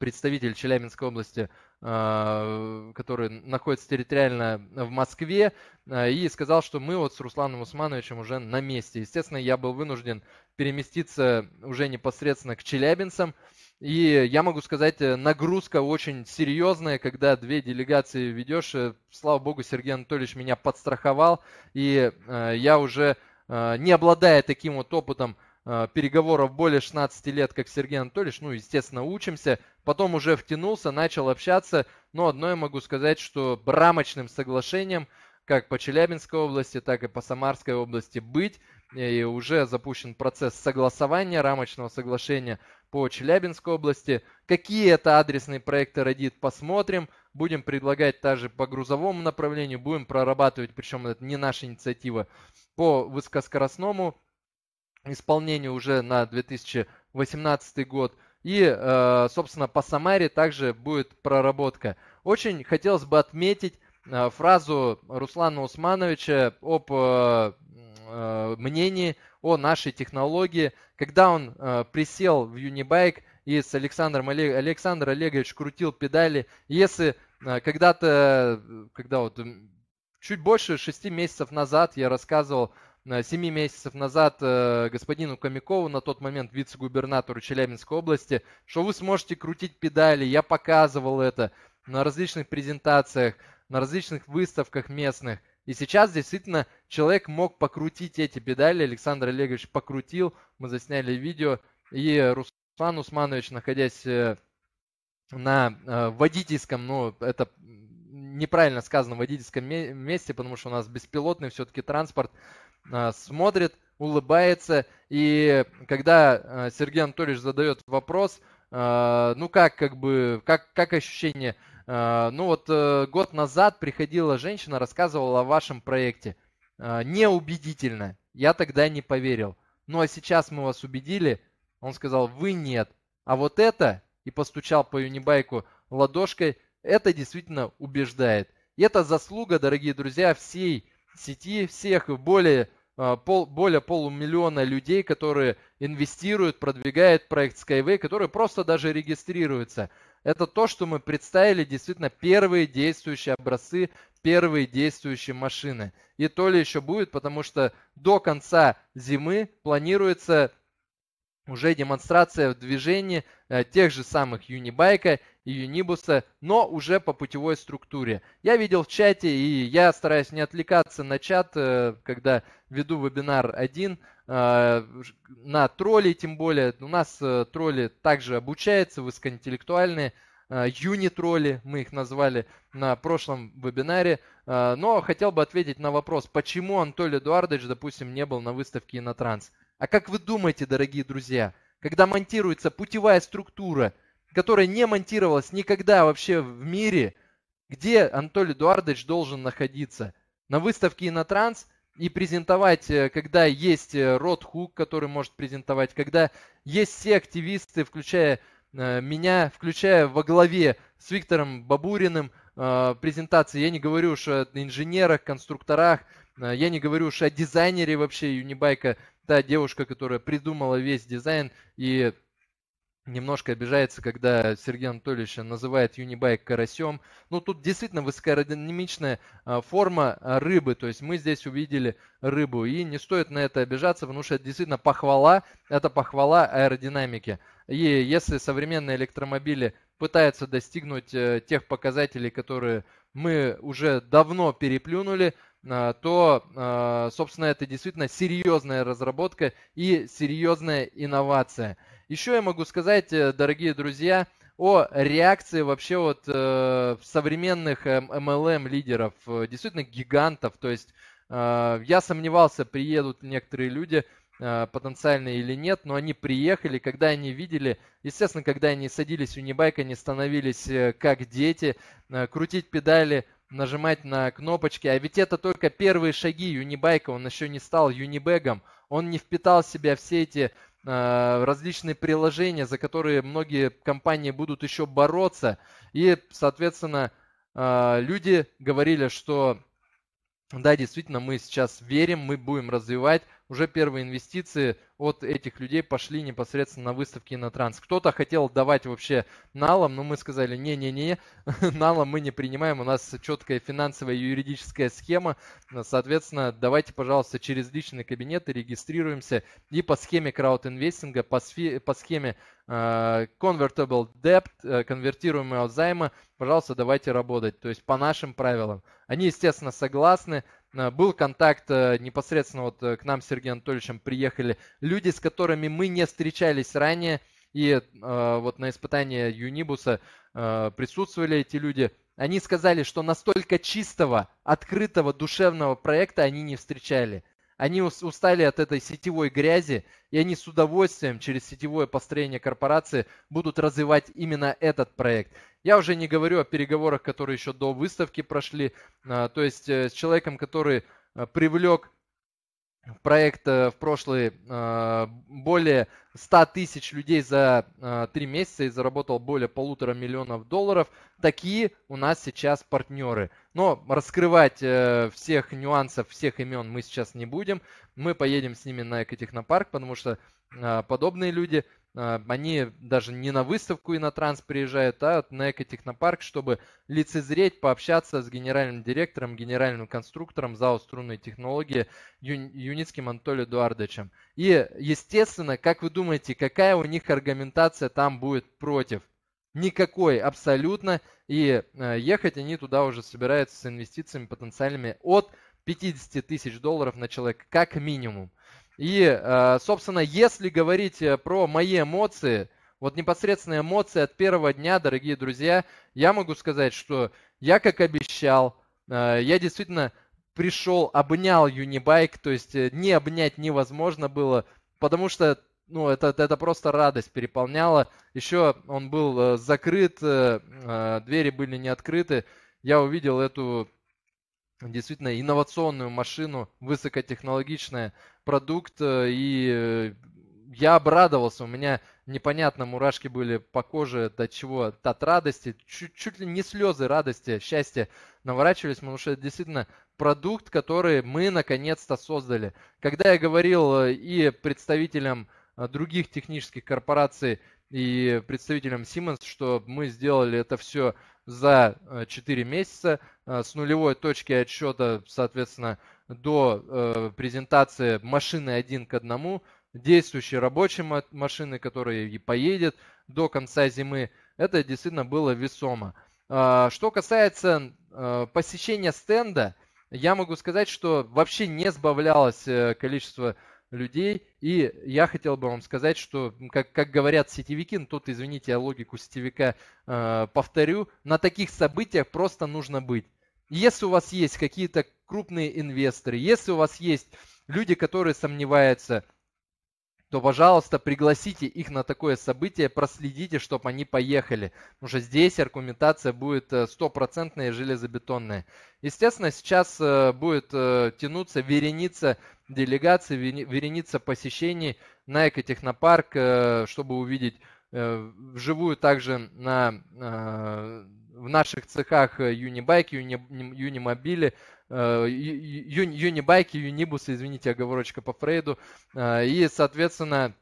представитель Челябинской области, а, который находится территориально в Москве, а, и сказал, что мы вот с Русланом Усмановичем уже на месте. Естественно, я был вынужден переместиться уже непосредственно к челябинцам. И я могу сказать, э, нагрузка очень серьезная, когда две делегации ведешь. Э, слава богу, Сергей Анатольевич меня подстраховал, и э, я уже не обладая таким вот опытом Э, переговоров более 16 лет, как Сергей Анатольевич, ну, естественно, учимся. Потом уже втянулся, начал общаться. Но одно я могу сказать, что рамочным соглашением как по Челябинской области, так и по Самарской области быть. И уже запущен процесс согласования рамочного соглашения по Челябинской области. Какие это адресные проекты родит, посмотрим. Будем предлагать также по грузовому направлению, будем прорабатывать, причем это не наша инициатива, по высокоскоростному исполнению уже на 2018 год. И, э, собственно, по Самаре также будет проработка. Очень хотелось бы отметить э, фразу Руслана Усмановича об э, мнении о нашей технологии. Когда он присел в Unibike и с Александром Олег... Александр Олегович крутил педали, если когда-то, когда вот чуть больше шести месяцев назад я рассказывал 7 э, месяцев назад э, господину Комякову, на тот момент вице-губернатору Челябинской области, что вы сможете крутить педали. Я показывал это на различных презентациях, на различных выставках местных. И сейчас действительно человек мог покрутить эти педали. Александр Олегович покрутил, мы засняли видео. И Руслан Усманович, находясь э, на водительском, ну, это неправильно сказано в водительском месте, потому что у нас беспилотный все-таки транспорт а, смотрит, улыбается. И когда а, Сергей Анатольевич задает вопрос, а, ну как, как бы, как, как ощущение? Ну вот э, год назад приходила женщина, рассказывала о вашем проекте. Неубедительно. Я тогда не поверил. Ну а сейчас мы вас убедили. Он сказал, вы нет. А вот это, и постучал по юнибайку ладошкой, это действительно убеждает. И это заслуга, дорогие друзья, всей сети, всех более, а, пол, более полумиллиона людей, которые инвестируют, продвигают проект Skyway, которые просто даже регистрируются. Это то, что мы представили действительно первые действующие образцы, первые действующие машины. И то ли еще будет, потому что до конца зимы планируется уже демонстрация в движении э, тех же самых Юнибайка и Юнибуса, но уже по путевой структуре. Я видел в чате, и я стараюсь не отвлекаться на чат, э, когда веду вебинар один, э, на тролли тем более. У нас э, тролли также обучаются, высокоинтеллектуальные, э, юни-тролли, мы их назвали на прошлом вебинаре. Э, но хотел бы ответить на вопрос, почему Анатолий Эдуардович, допустим, не был на выставке «Инотранс». транс а как вы думаете, дорогие друзья, когда монтируется путевая структура, которая не монтировалась никогда вообще в мире, где Анатолий Эдуардович должен находиться? На выставке Инотранс и презентовать, э, когда есть э, Род Хук, который может презентовать, когда есть все активисты, включая э, меня, включая во главе с Виктором Бабуриным презентации. Я не говорю уж о инженерах, конструкторах, я не говорю уж о дизайнере вообще Юнибайка та девушка, которая придумала весь дизайн и немножко обижается, когда Сергей Анатольевич называет юнибайк карасем. Ну, тут действительно высокоаэродинамичная а, форма а, рыбы, то есть мы здесь увидели рыбу, и не стоит на это обижаться, потому что это действительно похвала, это похвала аэродинамики. И если современные электромобили пытаются достигнуть э, тех показателей, которые мы уже давно переплюнули, а, то, а, собственно, это действительно серьезная разработка и серьезная инновация. Еще я могу сказать, э, дорогие друзья, о реакции вообще вот э, современных MLM эм, лидеров, э, действительно гигантов. То есть э, я сомневался, приедут некоторые люди потенциальные или нет, но они приехали, когда они видели, естественно, когда они садились в Unibike, они становились как дети, крутить педали нажимать на кнопочки. А ведь это только первые шаги Юнибайка, он еще не стал Юнибегом, он не впитал в себя все эти э, различные приложения, за которые многие компании будут еще бороться. И, соответственно, э, люди говорили, что да, действительно, мы сейчас верим, мы будем развивать, уже первые инвестиции от этих людей пошли непосредственно на выставки и на транс. Кто-то хотел давать вообще налом, но мы сказали, не-не-не, налом мы не принимаем, у нас четкая финансовая юридическая схема, соответственно, давайте, пожалуйста, через личные кабинеты регистрируемся и по схеме краудинвестинга, по, по схеме э, convertible debt, э, конвертируемого займа, пожалуйста, давайте работать, то есть по нашим правилам. Они, естественно, согласны, Э, был контакт э, непосредственно вот э, к нам с Сергеем Анатольевичем приехали люди, с которыми мы не встречались ранее, и вот на испытании Юнибуса присутствовали эти люди. Они сказали, что настолько чистого, открытого, душевного проекта они не встречали – они устали от этой сетевой грязи, и они с удовольствием через сетевое построение корпорации будут развивать именно этот проект. Я уже не говорю о переговорах, которые еще до выставки прошли, а, то есть э, с человеком, который э, привлек проект э, в прошлый а, более 100 тысяч людей за 3 а, месяца и заработал более полутора миллионов долларов. Такие у нас сейчас партнеры – но раскрывать э, всех нюансов, всех имен мы сейчас не будем. Мы поедем с ними на экотехнопарк, потому что э, подобные люди, э, они даже не на выставку и на транс приезжают, а на экотехнопарк, чтобы лицезреть, пообщаться с генеральным директором, генеральным конструктором ЗАО «Струнные технологии» Ю, Юницким Анатолием Эдуардовичем. И, естественно, как вы думаете, какая у них аргументация там будет против? Никакой абсолютно. И э, ехать они туда уже собираются с инвестициями потенциальными от 50 тысяч долларов на человека, как минимум. И, э, собственно, если говорить э, про мои эмоции, вот непосредственные эмоции от первого дня, дорогие друзья, я могу сказать, что я, как обещал, я действительно пришел, обнял Юнибайк, то есть не обнять невозможно было, потому что ну, это, это просто радость переполняла. Еще он был э, закрыт, э, э, двери были не открыты. Я увидел эту действительно инновационную машину, высокотехнологичный продукт, и я обрадовался, у меня непонятно, мурашки были по коже, до чего, от радости, чуть, чуть ли не слезы радости, счастья наворачивались, потому что это действительно продукт, который мы наконец-то создали. Когда я говорил и представителям а, других технических корпораций и представителям Siemens, что мы сделали это все за 4 э, месяца а, с нулевой точки отсчета, соответственно, до э, презентации машины один к одному, действующей рабочей машины, которая и поедет до конца зимы. Это действительно было весомо. А, что касается э, посещения стенда, я могу сказать, что вообще не сбавлялось количество людей. И я хотел бы вам сказать, что, как, как говорят сетевики, ну, тут, извините, я логику сетевика э, повторю, на таких событиях просто нужно быть. Если у вас есть какие-то крупные инвесторы, если у вас есть люди, которые сомневаются, то, пожалуйста, пригласите их на такое событие, проследите, чтобы они поехали. Потому что здесь аргументация будет э, стопроцентная и железобетонная. Естественно, сейчас э, будет э, тянуться вереница делегации, вереница посещений на технопарк, э, чтобы увидеть э, вживую также на, э, в наших цехах Юнибайки, Юнимобили, Юнибайки, Юнибусы, извините, оговорочка по Фрейду. И, соответственно,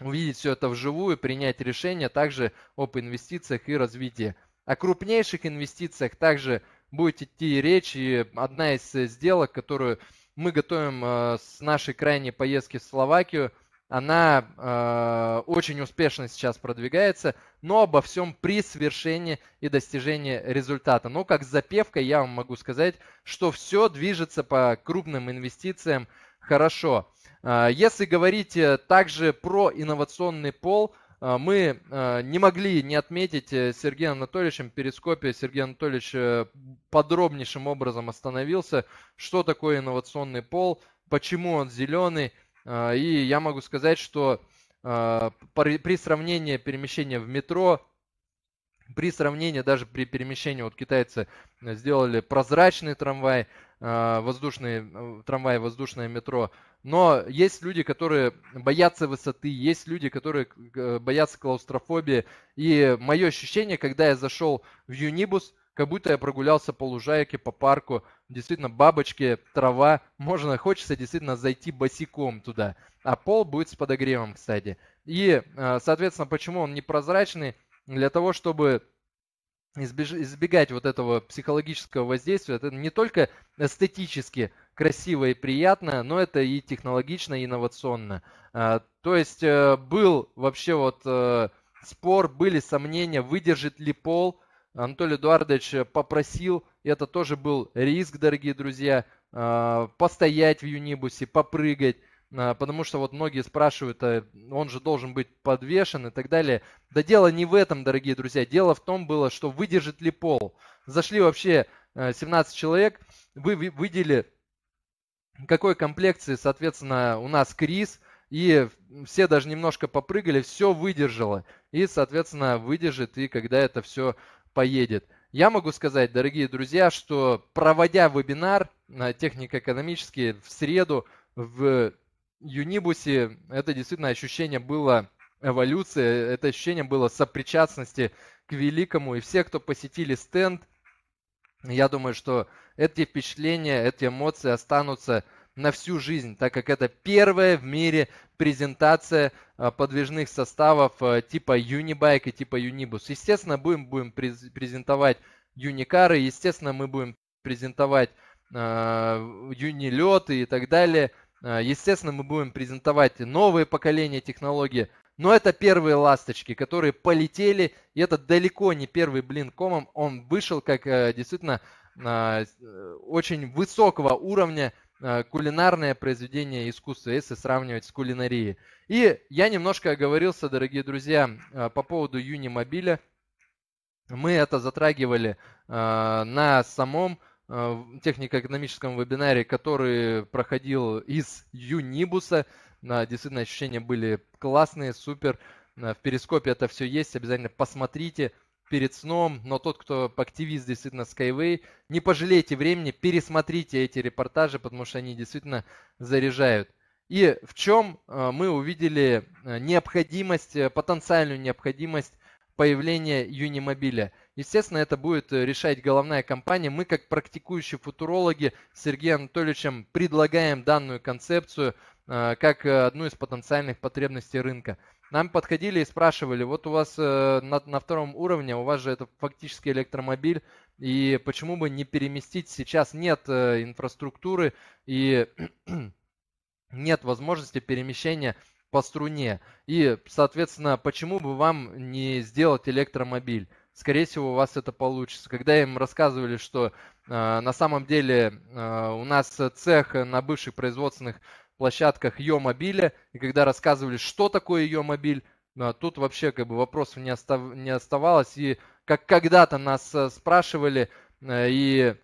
увидеть все это вживую, принять решение а также об инвестициях и развитии. О крупнейших инвестициях также будет идти речь, и одна из сделок, которую мы готовим э, с нашей крайней поездки в Словакию. Она э, очень успешно сейчас продвигается, но обо всем при свершении и достижении результата. Но ну, как с запевкой я вам могу сказать, что все движется по крупным инвестициям хорошо. Э, если говорить также про инновационный пол – а, мы а, не могли не отметить э, Сергея Анатольевича в перископе. Сергей Анатольевич э, подробнейшим образом остановился, что такое инновационный пол, почему он зеленый. А, и я могу сказать, что при сравнении перемещения в метро, при сравнении даже при перемещении, вот китайцы э, сделали прозрачный трамвай, воздушный трамвай, воздушное метро – но есть люди, которые боятся высоты, есть люди, которые э, боятся клаустрофобии. И мое ощущение, когда я зашел в Юнибус, как будто я прогулялся по лужайке, по парку. Действительно, бабочки, трава. Можно, хочется действительно зайти босиком туда. А пол будет с подогревом, кстати. И, э, соответственно, почему он непрозрачный? Для того, чтобы избежать, вот этого психологического воздействия, это не только эстетически красиво и приятно, но это и технологично, и инновационно. А, то есть э, был вообще вот э, спор, были сомнения, выдержит ли пол. Анатолий Эдуардович э, попросил, это тоже был риск, дорогие друзья, а, постоять в Юнибусе, попрыгать, а, потому что вот многие спрашивают, а он же должен быть подвешен и так далее. Да дело не в этом, дорогие друзья, дело в том было, что выдержит ли пол. Зашли вообще 17 человек, вы выделили какой комплекции, соответственно, у нас Крис, и все даже немножко попрыгали, все выдержало, и, соответственно, выдержит, и когда это все поедет. Я могу сказать, дорогие друзья, что проводя вебинар на э, технико-экономический в среду в Юнибусе, это действительно ощущение было эволюции, это ощущение было сопричастности к великому. И все, кто посетили стенд, я думаю, что эти впечатления, эти эмоции останутся на всю жизнь, так как это первая в мире презентация а, подвижных составов а, типа Unibike и типа Unibus. Естественно, будем, будем презентовать Юникары, естественно, мы будем презентовать а, Юнилеты и так далее. Естественно, мы будем презентовать новые поколения технологий – но это первые ласточки, которые полетели. И это далеко не первый блин комом. Он вышел как э, действительно а, э, очень высокого уровня э, кулинарное произведение искусства, если сравнивать с кулинарией. И я немножко оговорился, дорогие друзья, по поводу Юнимобиля. Мы это затрагивали на самом технико-экономическом вебинаре, который проходил из Юнибуса. Действительно, ощущения были классные, супер. В перископе это все есть, обязательно посмотрите перед сном, но тот, кто активист действительно Skyway, не пожалейте времени, пересмотрите эти репортажи, потому что они действительно заряжают. И в чем э, мы увидели э, необходимость, э, потенциальную необходимость появления Юнимобиля. Естественно, это будет решать головная компания. Мы, как практикующие футурологи с Сергеем Анатольевичем, предлагаем данную концепцию – а, как э, одну из потенциальных потребностей рынка. Нам подходили и спрашивали, вот у вас э, на, на втором уровне, у вас же это фактически электромобиль, и почему бы не переместить, сейчас нет э, инфраструктуры и нет возможности перемещения по струне. И, соответственно, почему бы вам не сделать электромобиль? Скорее всего, у вас это получится. Когда им рассказывали, что на самом деле у нас цех на бывших производственных площадках е мобиля, и когда рассказывали, что такое е мобиль, ну, а тут вообще как бы вопросов не, остав... не оставалось. И как когда-то нас э, спрашивали, э, и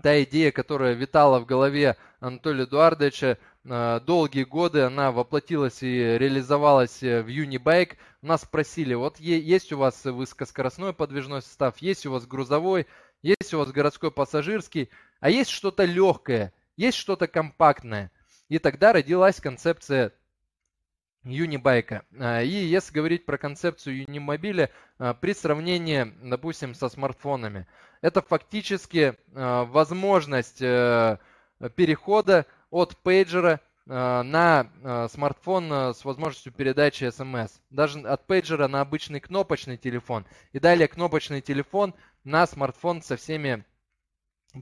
та идея, которая витала в голове Анатолия Эдуардовича, э, долгие годы она воплотилась и реализовалась в Unibike. Нас спросили, вот есть у вас высокоскоростной подвижной состав, есть у вас грузовой, есть у вас городской пассажирский, а есть что-то легкое, есть что-то компактное. И тогда родилась концепция Юнибайка. А, и если говорить про концепцию Юнимобиля а, при сравнении, допустим, со смартфонами, это фактически а, возможность э, перехода от пейджера на смартфон с возможностью передачи смс. Эм Даже от пейджера на обычный кнопочный телефон. И далее кнопочный телефон на смартфон со всеми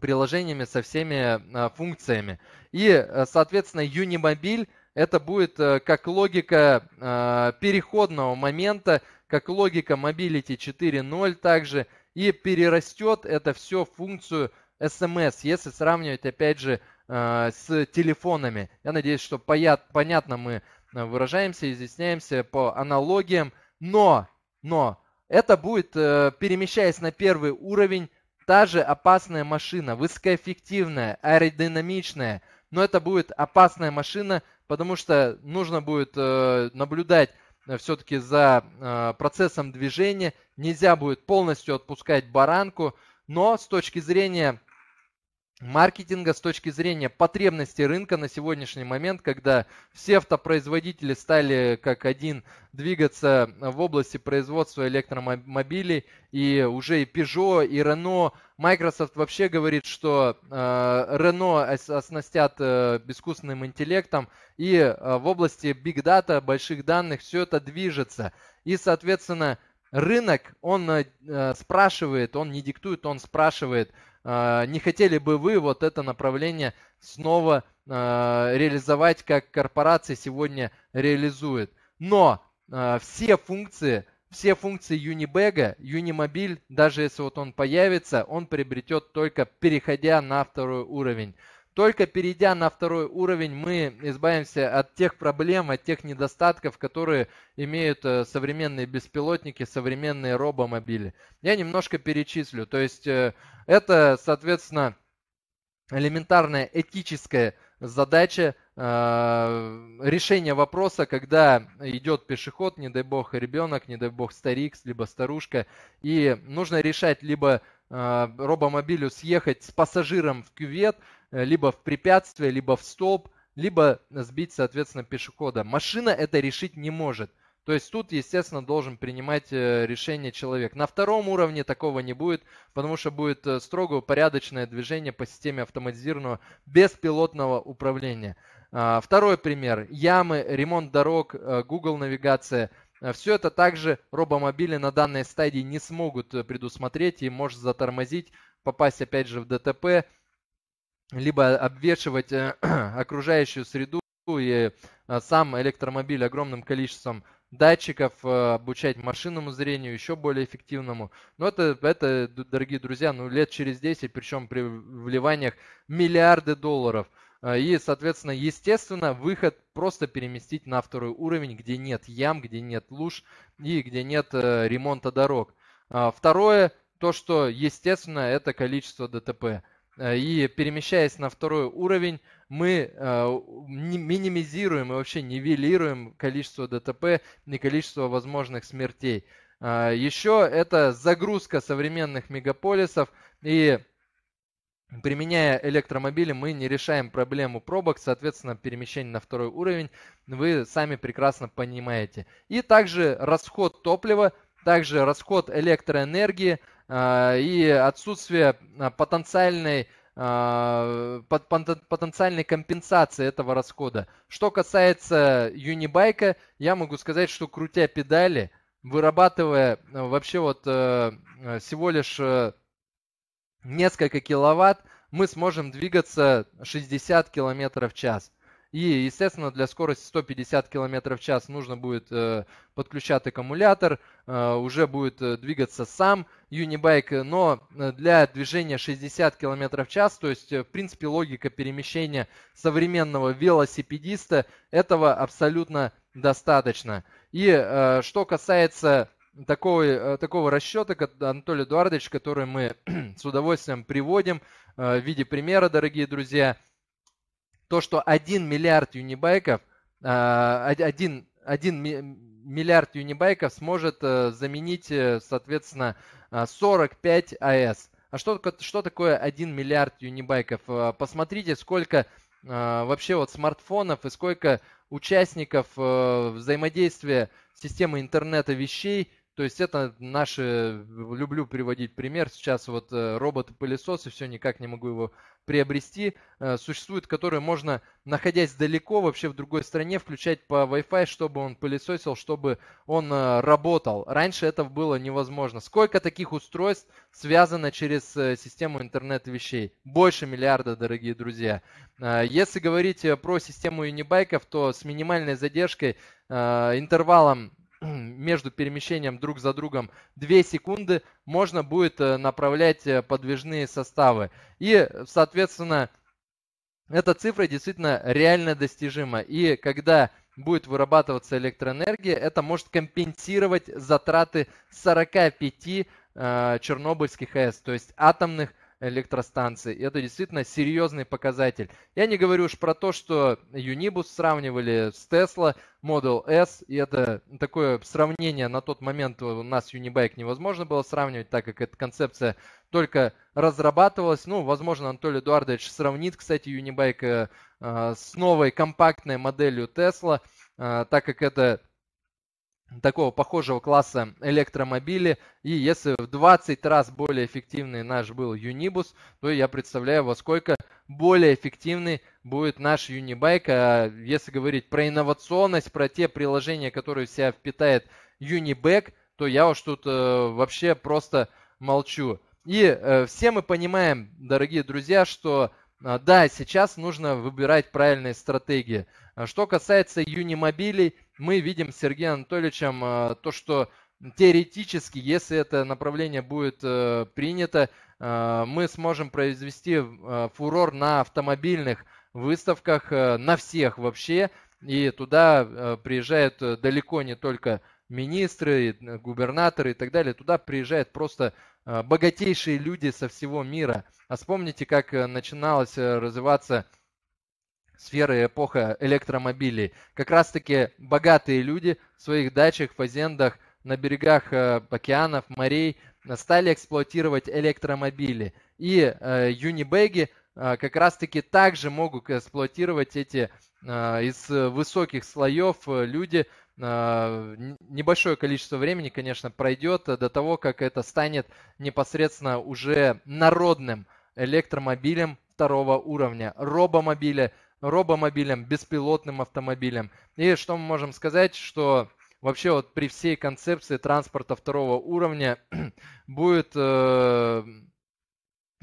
приложениями со всеми а, функциями. И, э, соответственно, Unimobile это будет э, как логика а, переходного момента, как логика Mobility 4.0 также, и перерастет это все в функцию SMS, эм если сравнивать, опять же, а, с телефонами. Я надеюсь, что понятно мы э, выражаемся, изъясняемся по аналогиям, но, но это будет, перемещаясь на первый уровень, та же опасная машина, высокоэффективная, аэродинамичная, но это будет опасная машина, потому что нужно будет э, наблюдать э, все-таки за э, процессом движения, нельзя будет полностью отпускать баранку, но с точки зрения маркетинга с точки зрения потребности рынка на сегодняшний момент, когда все автопроизводители стали как один двигаться в области производства электромобилей, и уже и Peugeot, и Renault, Microsoft вообще говорит, что э, Renault оснастят э, искусственным интеллектом, и э, в области Big Data, больших данных, все это движется. И, соответственно, рынок, он э, э, спрашивает, он не диктует, он спрашивает, э, не хотели бы вы вот это направление снова э, реализовать, как корпорация сегодня реализует. Но э, все функции, все функции Юнибега, Юнимобиль, даже если вот он появится, он приобретет только переходя на второй уровень. Только перейдя на второй уровень, мы избавимся от тех проблем, от тех недостатков, которые имеют э, современные беспилотники, современные робомобили. Я немножко перечислю. То есть э, это, соответственно, элементарная этическая задача э, решения вопроса, когда идет пешеход, не дай бог ребенок, не дай бог старик, либо старушка, и нужно решать либо э, робомобилю съехать с пассажиром в кювет, Э, либо в препятствие, либо в столб, либо сбить, соответственно, пешехода. Машина это решить не может. То есть тут, естественно, должен принимать э, решение человек. На втором уровне такого не будет, потому что будет э, строго порядочное движение по системе автоматизированного беспилотного управления. А, второй пример. Ямы, ремонт дорог, Google навигация. Все это также робомобили на данной стадии не смогут предусмотреть и может затормозить, попасть опять же в ДТП либо обвешивать э, окружающую среду и э, сам электромобиль огромным количеством датчиков, э, обучать машинному зрению еще более эффективному. Но ну, это, это, дорогие друзья, ну лет через 10, причем при вливаниях миллиарды долларов. И, соответственно, естественно, выход просто переместить на второй уровень, где нет ям, где нет луж и где нет ремонта дорог. А второе, то, что, естественно, это количество ДТП. Э, и перемещаясь на второй уровень, мы э, минимизируем и вообще нивелируем количество ДТП и количество возможных смертей. Э, Еще это загрузка современных мегаполисов и Применяя электромобили, мы не решаем проблему пробок, соответственно, перемещение на второй уровень вы сами прекрасно понимаете. И также расход топлива, также расход электроэнергии – Э, и отсутствие э, потенциальной э, потенциальной компенсации этого расхода. Что касается юнибайка, я могу сказать, что крутя педали, вырабатывая вообще вот всего лишь несколько киловатт, мы сможем двигаться 60 километров в час. И, естественно, для скорости 150 км в час нужно будет э, подключать аккумулятор, э, уже будет э, двигаться сам Unibike, но э, для движения 60 км в час, то есть, э, в принципе, логика перемещения современного велосипедиста, этого абсолютно достаточно. И э, что касается такой, э, такого расчета, как Анатолий Эдуардович, который мы с удовольствием приводим в виде примера, дорогие друзья – то, что 1 миллиард юнибайков, 1, а, 1 миллиард юнибайков сможет э, заменить, э, соответственно, 45 а, АЭС. А что, что такое 1 миллиард юнибайков? А, посмотрите, сколько вообще вот смартфонов и сколько участников э, взаимодействия системы интернета вещей – то есть это наши, люблю приводить пример, сейчас вот э, роботы-пылесосы, все никак не могу его приобрести, э, существует которые можно, находясь далеко, вообще в другой стране, включать по Wi-Fi, чтобы он пылесосил, чтобы он э, работал. Раньше это было невозможно. Сколько таких устройств связано через систему интернет вещей? Больше миллиарда, дорогие друзья. Если говорить про систему Юнибайков, то с минимальной задержкой, интервалом между перемещением друг за другом 2 секунды можно будет э, направлять э, подвижные составы. И, соответственно, эта цифра действительно реально достижима. И когда будет вырабатываться электроэнергия, это может компенсировать затраты 45 э, чернобыльских АЭС, то есть атомных электростанции. это действительно серьезный показатель. Я не говорю уж про то, что Юнибус сравнивали с Tesla Model S, и это такое сравнение на тот момент у нас Юнибайк невозможно было сравнивать, так как эта концепция только разрабатывалась. Ну, возможно, Анатолий Эдуардович сравнит, кстати, Юнибайк э, э, с новой компактной моделью Tesla, э, так как это такого похожего класса электромобили. И если в 20 раз более эффективный наш был Юнибус, то я представляю, во сколько более эффективный будет наш Юнибайк. А если говорить про инновационность, про те приложения, которые в себя впитает Юнибэк, то я уж тут э, вообще просто молчу. И э, все мы понимаем, дорогие друзья, что э, да, сейчас нужно выбирать правильные стратегии. Э, что касается юнимобилей, мы видим с Сергеем Анатольевичем э, то, что теоретически, если это направление будет э, принято, мы сможем произвести фурор на автомобильных выставках, на всех вообще. И туда приезжают далеко не только министры, губернаторы и так далее. Туда приезжают просто богатейшие люди со всего мира. А вспомните, как начиналось развиваться сферы эпоха электромобилей. Как раз-таки богатые люди в своих дачах, фазендах, на берегах э, океанов, морей стали эксплуатировать электромобили. И э, юнибеги э, как раз-таки также могут эксплуатировать эти э, из высоких слоев э, люди. Э, небольшое количество времени, конечно, пройдет до того, как это станет непосредственно уже народным электромобилем второго уровня, робомобиля – робомобилям, беспилотным автомобилям. И что мы можем сказать, что вообще вот при всей концепции транспорта второго уровня будет э,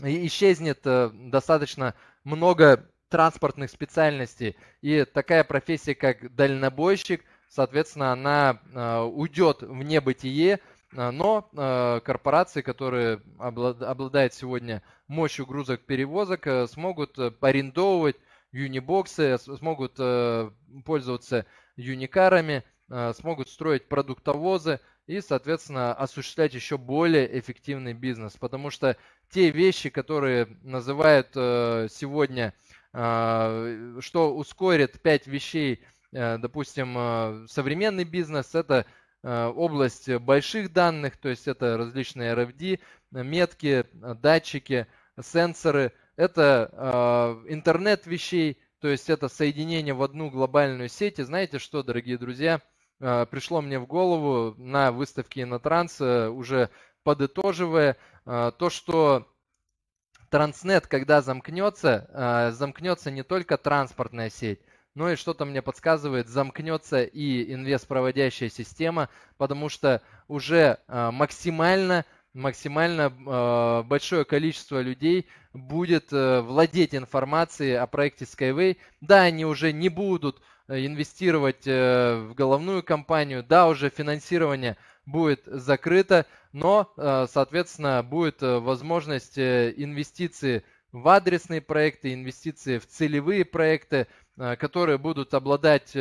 исчезнет э, достаточно много транспортных специальностей. И такая профессия, как дальнобойщик, соответственно, она э, уйдет в небытие, э, но э, корпорации, которые обладают сегодня мощью грузок перевозок, э, смогут арендовывать э, юнибоксы, смогут э, пользоваться юникарами, э, смогут строить продуктовозы и, соответственно, осуществлять еще более эффективный бизнес. Потому что те вещи, которые называют э, сегодня, что ускорит 5 вещей, допустим, современный бизнес, это область больших данных, то есть это различные RFD, метки, датчики, сенсоры – это э, интернет вещей, то есть это соединение в одну глобальную сеть. И знаете что, дорогие друзья, э, пришло мне в голову на выставке на транс, э, уже подытоживая, э, то, что Транснет, когда замкнется, э, замкнется не только транспортная сеть, но и что-то мне подсказывает, замкнется и инвестпроводящая система, потому что уже э, максимально максимально э, большое количество людей будет э, владеть информацией о проекте Skyway. Да, они уже не будут э, инвестировать э, в головную компанию, да, уже финансирование будет закрыто, но, соответственно, будет возможность инвестиции в адресные проекты, инвестиции в целевые проекты, которые будут обладать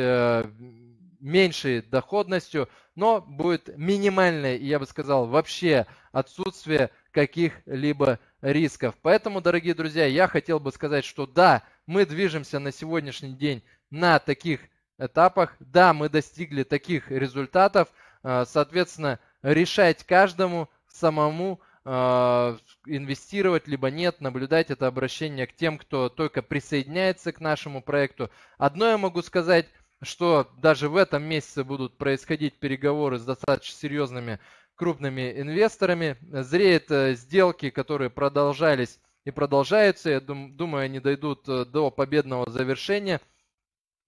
меньшей доходностью, но будет минимальное, я бы сказал, вообще отсутствие каких-либо рисков. Поэтому, дорогие друзья, я хотел бы сказать, что да, мы движемся на сегодняшний день на таких этапах, да, мы достигли таких результатов, э, соответственно, решать каждому самому э, инвестировать либо нет, наблюдать это обращение к тем, кто только присоединяется к нашему проекту. Одно я могу сказать, что даже в этом месяце будут происходить переговоры с достаточно серьезными крупными инвесторами. Зреют э, сделки, которые продолжались и продолжаются. Я думаю, они дойдут э, до победного завершения.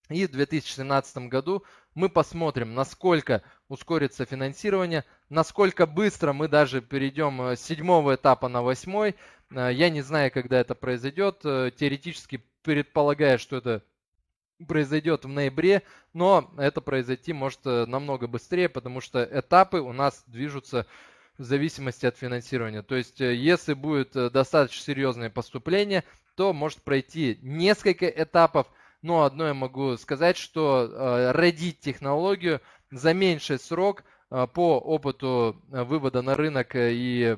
И в 2017 году мы посмотрим, насколько ускорится финансирование, насколько быстро мы даже перейдем э, с седьмого этапа на восьмой. Я не знаю, когда это произойдет. Теоретически предполагаю, что это произойдет в ноябре, но это произойти может э, намного быстрее, потому что этапы у нас движутся в зависимости от финансирования. То есть, э, если будет э, достаточно серьезное поступление, то может пройти несколько этапов, но одно я могу сказать, что родить технологию за меньший срок по опыту вывода на рынок и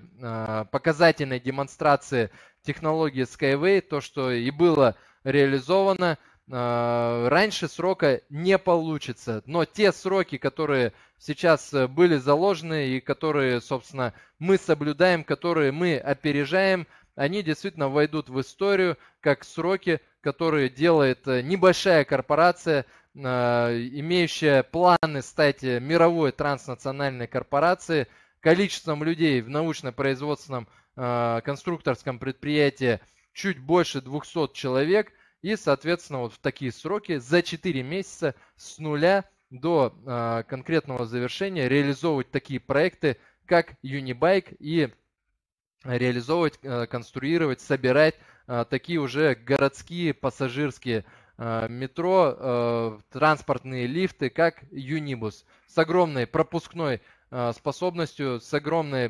показательной демонстрации технологии Skyway, то, что и было реализовано – а, раньше срока не получится. Но те сроки, которые сейчас э, были заложены и которые, собственно, мы соблюдаем, которые мы опережаем, они действительно войдут в историю как сроки, которые делает э, небольшая корпорация, а, имеющая планы стать э, мировой транснациональной корпорацией, количеством людей в научно-производственном а, конструкторском предприятии чуть больше 200 человек – и, соответственно, вот в такие сроки за 4 месяца с нуля до э, конкретного завершения реализовывать такие проекты, как Unibike и реализовывать, э, конструировать, собирать э, такие уже городские пассажирские э, метро, э, транспортные лифты, как Юнибус, с огромной пропускной э, способностью, с огромной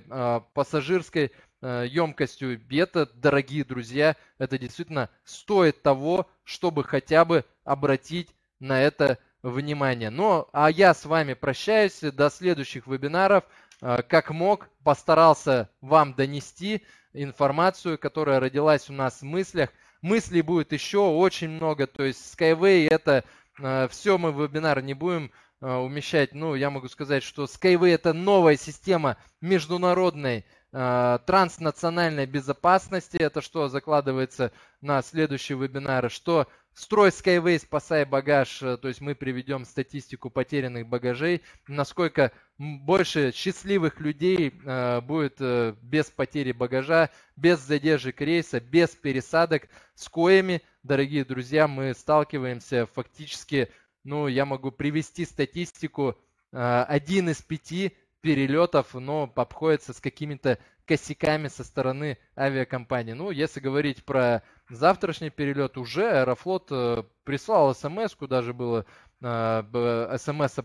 пассажирской емкостью. Э, бета дорогие друзья, это действительно стоит того, чтобы хотя бы обратить на это внимание. Ну, а я с вами прощаюсь. До следующих вебинаров. Э, как мог, постарался вам донести информацию, которая родилась у нас в мыслях. Мыслей будет еще очень много. То есть Skyway это э, все мы в вебинар не будем умещать. Ну, я могу сказать, что Skyway это новая система международной а, транснациональной безопасности. Это что закладывается на следующий вебинар, что Строй Skyway, спасай багаж, э, то есть мы приведем статистику потерянных багажей, насколько больше счастливых людей э, будет э, без потери багажа, без задержек рейса, без пересадок, с коими, дорогие друзья, мы сталкиваемся фактически, ну, я могу привести статистику, один из пяти перелетов, но обходится с какими-то косяками со стороны авиакомпании. Ну, если говорить про завтрашний перелет, уже Аэрофлот э, прислал смс даже было э, смс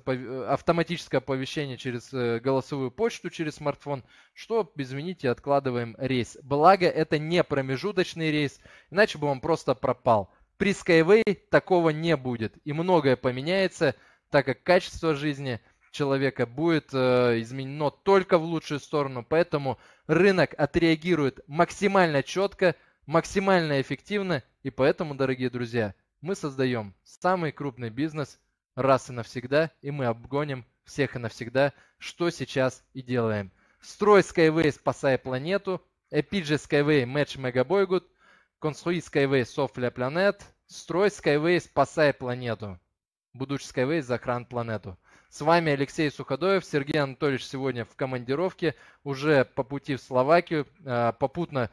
автоматическое оповещение через э, голосовую почту, через смартфон, что, извините, откладываем рейс. Благо, это не промежуточный рейс, иначе бы он просто пропал. При Skyway такого не будет, и многое поменяется, так как качество жизни – человека будет э, изменено только в лучшую сторону. Поэтому рынок отреагирует максимально четко, максимально эффективно. И поэтому, дорогие друзья, мы создаем самый крупный бизнес раз и навсегда, и мы обгоним всех и навсегда, что сейчас и делаем. Строй Skyway, спасай планету. Эпиджи Skyway, Match Mega Boygood. Конструи Skyway, Софля Планет. Строй Skyway, спасай планету. Будучи Skyway, захран планету. С вами Алексей Суходоев. Сергей Анатольевич сегодня в командировке, уже по пути в Словакию. А, попутно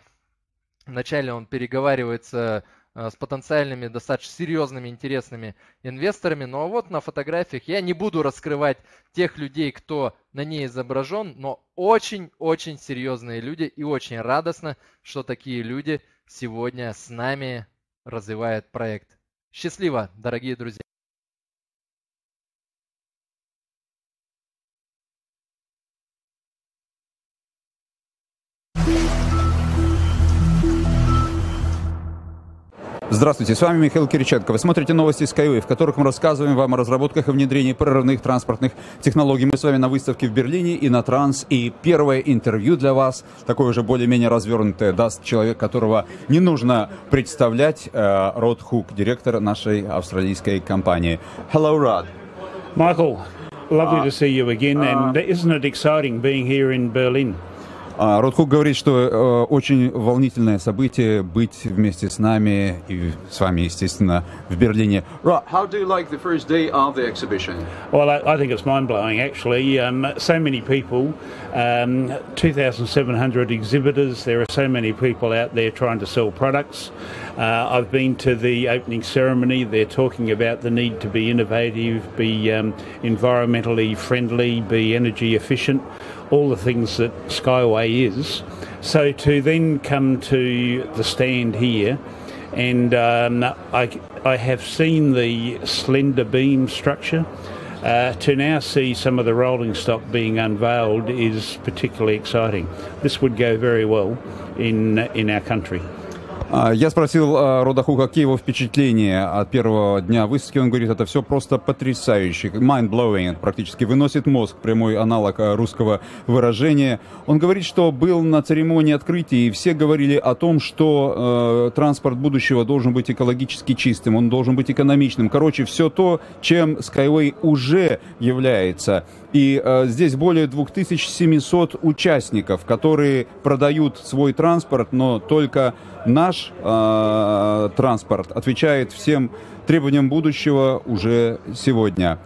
вначале он переговаривается а, с потенциальными достаточно серьезными интересными инвесторами. Но ну, а вот на фотографиях я не буду раскрывать тех людей, кто на ней изображен, но очень-очень серьезные люди и очень радостно, что такие люди сегодня с нами развивают проект. Счастливо, дорогие друзья! Здравствуйте, с вами Михаил Кириченко. Вы смотрите новости Skyway, в которых мы рассказываем вам о разработках и внедрении прорывных транспортных технологий. Мы с вами на выставке в Берлине и на Транс. И первое интервью для вас, такое уже более-менее развернутое, даст человек, которого не нужно представлять, э, Род Хук, директор нашей австралийской компании. Hello, Rod. Michael, lovely а, to see you again, and а. isn't it exciting being here in Berlin? А, Рудкук говорит, что э, очень волнительное событие быть вместе с нами и с вами, естественно, в Берлине. How do you like the first day of the exhibition? Well, I, I think it's mind-blowing, actually. Um, so many people, um, 2,700 exhibitors. There are so many people out there trying to sell products. Uh, I've been to the opening ceremony. They're talking about the need to be innovative, be um, environmentally friendly, be energy efficient, all the things that Skyway is. So to then come to the stand here, and um, I, I have seen the slender beam structure. Uh, to now see some of the rolling stock being unveiled is particularly exciting. This would go very well in in our country. А, я спросил Родаху, какие его впечатления от первого дня выставки. Он говорит, это все просто потрясающе, mind-blowing практически, выносит мозг, прямой аналог э, русского выражения. Он говорит, что был на церемонии открытия, и все говорили о том, что э, транспорт будущего должен быть экологически чистым, он должен быть экономичным. Короче, все то, чем Skyway уже является. И э, здесь более 2700 участников, которые продают свой транспорт, но только наш э, транспорт отвечает всем требованиям будущего уже сегодня.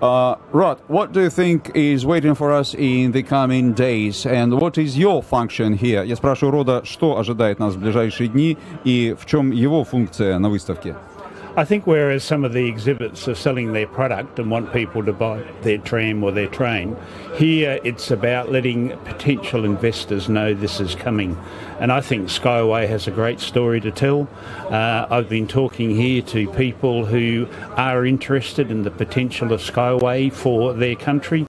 Uh, э, Rod, what do you think is waiting for us in the coming days, and what is your function here? Я спрашиваю Рода, что ожидает нас в ближайшие дни и в чем его функция на выставке? I think whereas some of the exhibits are selling their product and want people to buy their tram or their train, here it's about letting potential investors know this is coming. And I think Skyway has a great story to tell. Uh, I've been talking here to people who are interested in the potential of Skyway for their country.